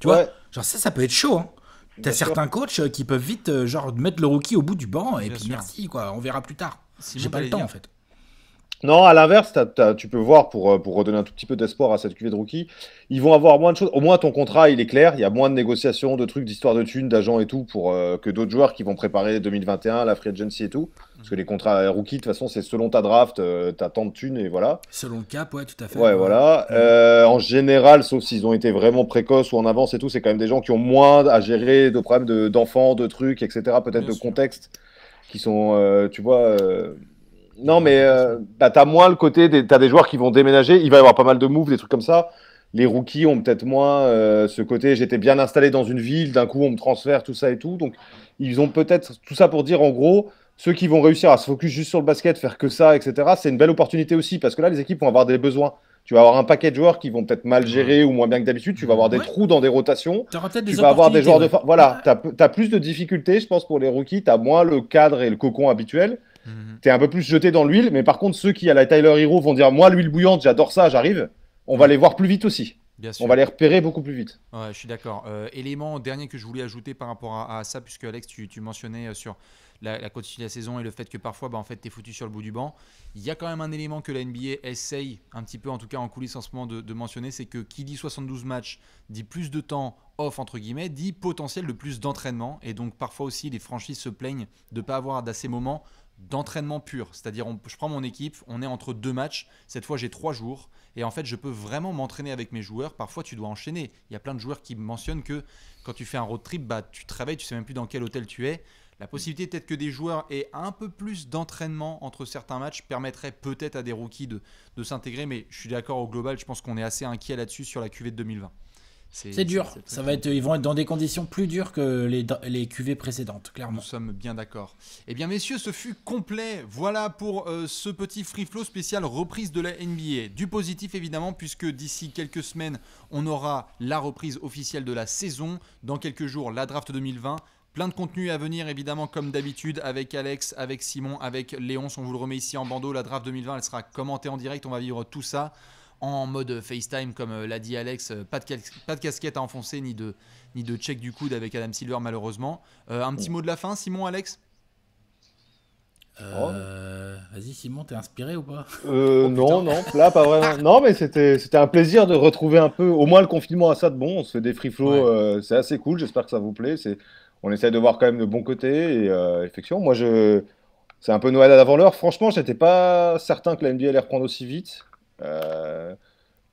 Tu vois Genre, ça, ça peut être chaud. Hein. T'as certains coachs euh, qui peuvent vite, genre, mettre le rookie au bout du banc et puis merci, quoi, on verra plus tard. J'ai pas le temps, en fait. Non, à l'inverse, tu peux voir, euh, pour, redonner un tout petit peu d'espoir à cette cuvée de rookie, ils vont avoir moins de choses. Au moins, ton contrat, il est clair. Il y a moins de négociations, de trucs, d'histoires de thunes, d'agents et tout, pour euh, que d'autres joueurs qui vont préparer 2021, la free agency et tout. Parce que les contrats rookie, de toute façon, c'est selon ta draft, euh, ta t'as tant de thunes et voilà. Selon le cap, ouais, tout à fait. Ouais, voilà. en général, sauf s'ils ont été vraiment précoces ou en avance et tout, c'est quand même des gens qui ont moins à gérer de problèmes d'enfants, de, trucs, etc. Peut-être de contextes contexte, qui sont, tu vois non, mais euh, bah, t'as moins le côté, t'as des joueurs qui vont déménager, il va y avoir pas mal de moves, des trucs comme ça. Les rookies ont peut-être moins euh, ce côté, j'étais bien installé dans une ville, d'un coup on me transfère, tout ça et tout. Donc ils ont peut-être tout ça pour dire en gros, ceux qui vont réussir à se focus juste sur le basket, faire que ça, etc., c'est une belle opportunité aussi, parce que là les équipes vont avoir des besoins. Tu vas avoir un paquet de joueurs qui vont peut-être mal gérer ou moins bien que d'habitude. Tu vas avoir des trous dans des rotations. tu vas avoir des joueurs de. Voilà, tu as, plus de difficultés, je pense, pour les rookies. Tu as moins le cadre et le cocon habituel. Mhm. Tu es un peu plus jeté dans l'huile, mais par contre, ceux qui, à la Tyler Hero, vont dire Moi, l'huile bouillante, j'adore ça, j'arrive, on va mhm. les voir plus vite aussi. On va les repérer beaucoup plus vite. je suis d'accord. Euh, élément dernier que je voulais ajouter par rapport à, ça, puisque Alex, tu, mentionnais euh, sur la, la continuité de la saison et le fait que parfois, bah, en fait, t'es foutu sur le bout du banc. Il y a quand même un élément que la NBA essaye un petit peu, en tout cas en coulisses en ce moment, de, mentionner, c'est que qui dit 72 matchs dit plus de temps off entre guillemets dit potentiel de plus d'entraînement et donc parfois aussi les franchises se plaignent de ne pas avoir d'assez moments d'entraînement pur. C'est-à-dire, je prends mon équipe, on est entre deux matchs. Cette fois, j'ai trois jours. Et en fait, je peux vraiment m'entraîner avec mes joueurs. Parfois, tu dois enchaîner. Il y a plein de joueurs qui mentionnent que quand tu fais un road trip, bah, tu travailles, tu sais même plus dans quel hôtel tu es. La possibilité peut-être que des joueurs aient un peu plus d'entraînement entre certains matchs permettrait peut-être à des rookies de, de s'intégrer. Mais je suis d'accord au global, je pense qu'on est assez inquiet là-dessus sur la QV de 2020. C'est dur. Ça va être, ils vont être dans des conditions plus dures que les, les cuvées précédentes, clairement. Nous sommes bien d'accord. Eh bien, messieurs, ce fut complet. Voilà pour euh, ce petit free flow spécial reprise de la NBA. Du positif, évidemment, puisque d'ici quelques semaines, on aura la reprise officielle de la saison. Dans quelques jours, la draft 2020. Plein de contenu à venir, évidemment, comme d'habitude, avec Alex, avec Simon, avec Léon. On vous le remet ici en bandeau. La draft 2020, elle sera commentée en direct. On va vivre tout ça en mode FaceTime, comme euh, l'a dit Alex, euh, pas de, pas de, casquette à enfoncer ni de, ni de check du coude avec Adam Silver, malheureusement. Euh, un petit oh. mot de la fin, Simon, Alex Vas-y Simon, t'es inspiré ou pas oh, Non, non, là pas vraiment. non, mais c'était un plaisir de retrouver un peu, au moins le confinement à ça de bon. On se fait des free flows, c'est assez cool. J'espère que ça vous plaît. On essaie de voir quand même le bon côté et effectivement, moi je, c'est un peu Noël à l'avant l'heure. Franchement, j'étais pas certain que la NBA allait reprendre aussi vite. Euh,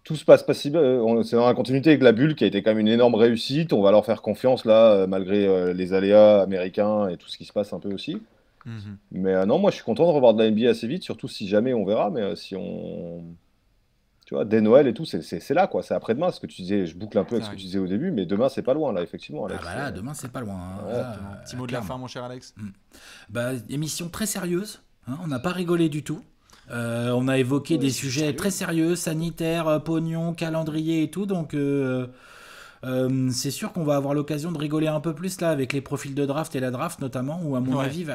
tout se passe pas si bien. Euh, c'est dans la continuité avec la bulle qui a été quand même une énorme réussite. On va leur faire confiance là, euh, malgré les aléas américains et tout ce qui se passe un peu aussi. Mhm. Mais non, moi je suis content de revoir de la NBA assez vite, surtout si jamais on verra. Mais si on. Tu vois, dès Noël et tout, c'est là quoi, c'est après-demain. Ce que tu disais, je boucle un peu avec ce que tu disais au début, mais demain c'est pas loin là, effectivement. Ah bah demain c'est pas loin. Hein. Petit mot de la fin, mon cher Alex. Mm. Bah, émission très sérieuse, hein. on n'a pas rigolé du tout. Euh, on a évoqué des sujets très sérieux, sanitaires, euh, pognon, calendrier et tout. Donc, euh, c'est sûr qu'on va avoir l'occasion de rigoler un peu plus là avec les profils de draft et la draft notamment, Ou à mon, avis,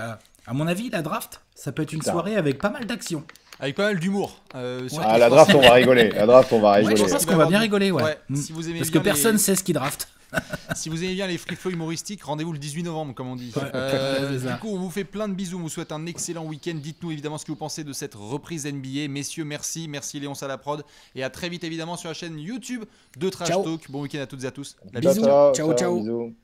à mon avis, la draft, ça peut être une soirée avec pas mal d'action. Avec pas mal d'humour. Ah, la draft, on va rigoler. La draft, va je pense qu'on va bien rigoler, mm. Parce que personne sait ce qui draft. si vous aimez bien les flow humoristiques, rendez-vous le 18 novembre, comme on dit. Euh, du coup, on vous fait plein de bisous. On vous souhaite un excellent week-end. Dites-nous évidemment ce que vous pensez de cette reprise NBA. Messieurs, merci. Merci Léon Salaprod. Et à très vite évidemment sur la chaîne YouTube de Trash Talk. Bon week-end à toutes et à tous. bisous. ciao. ciao.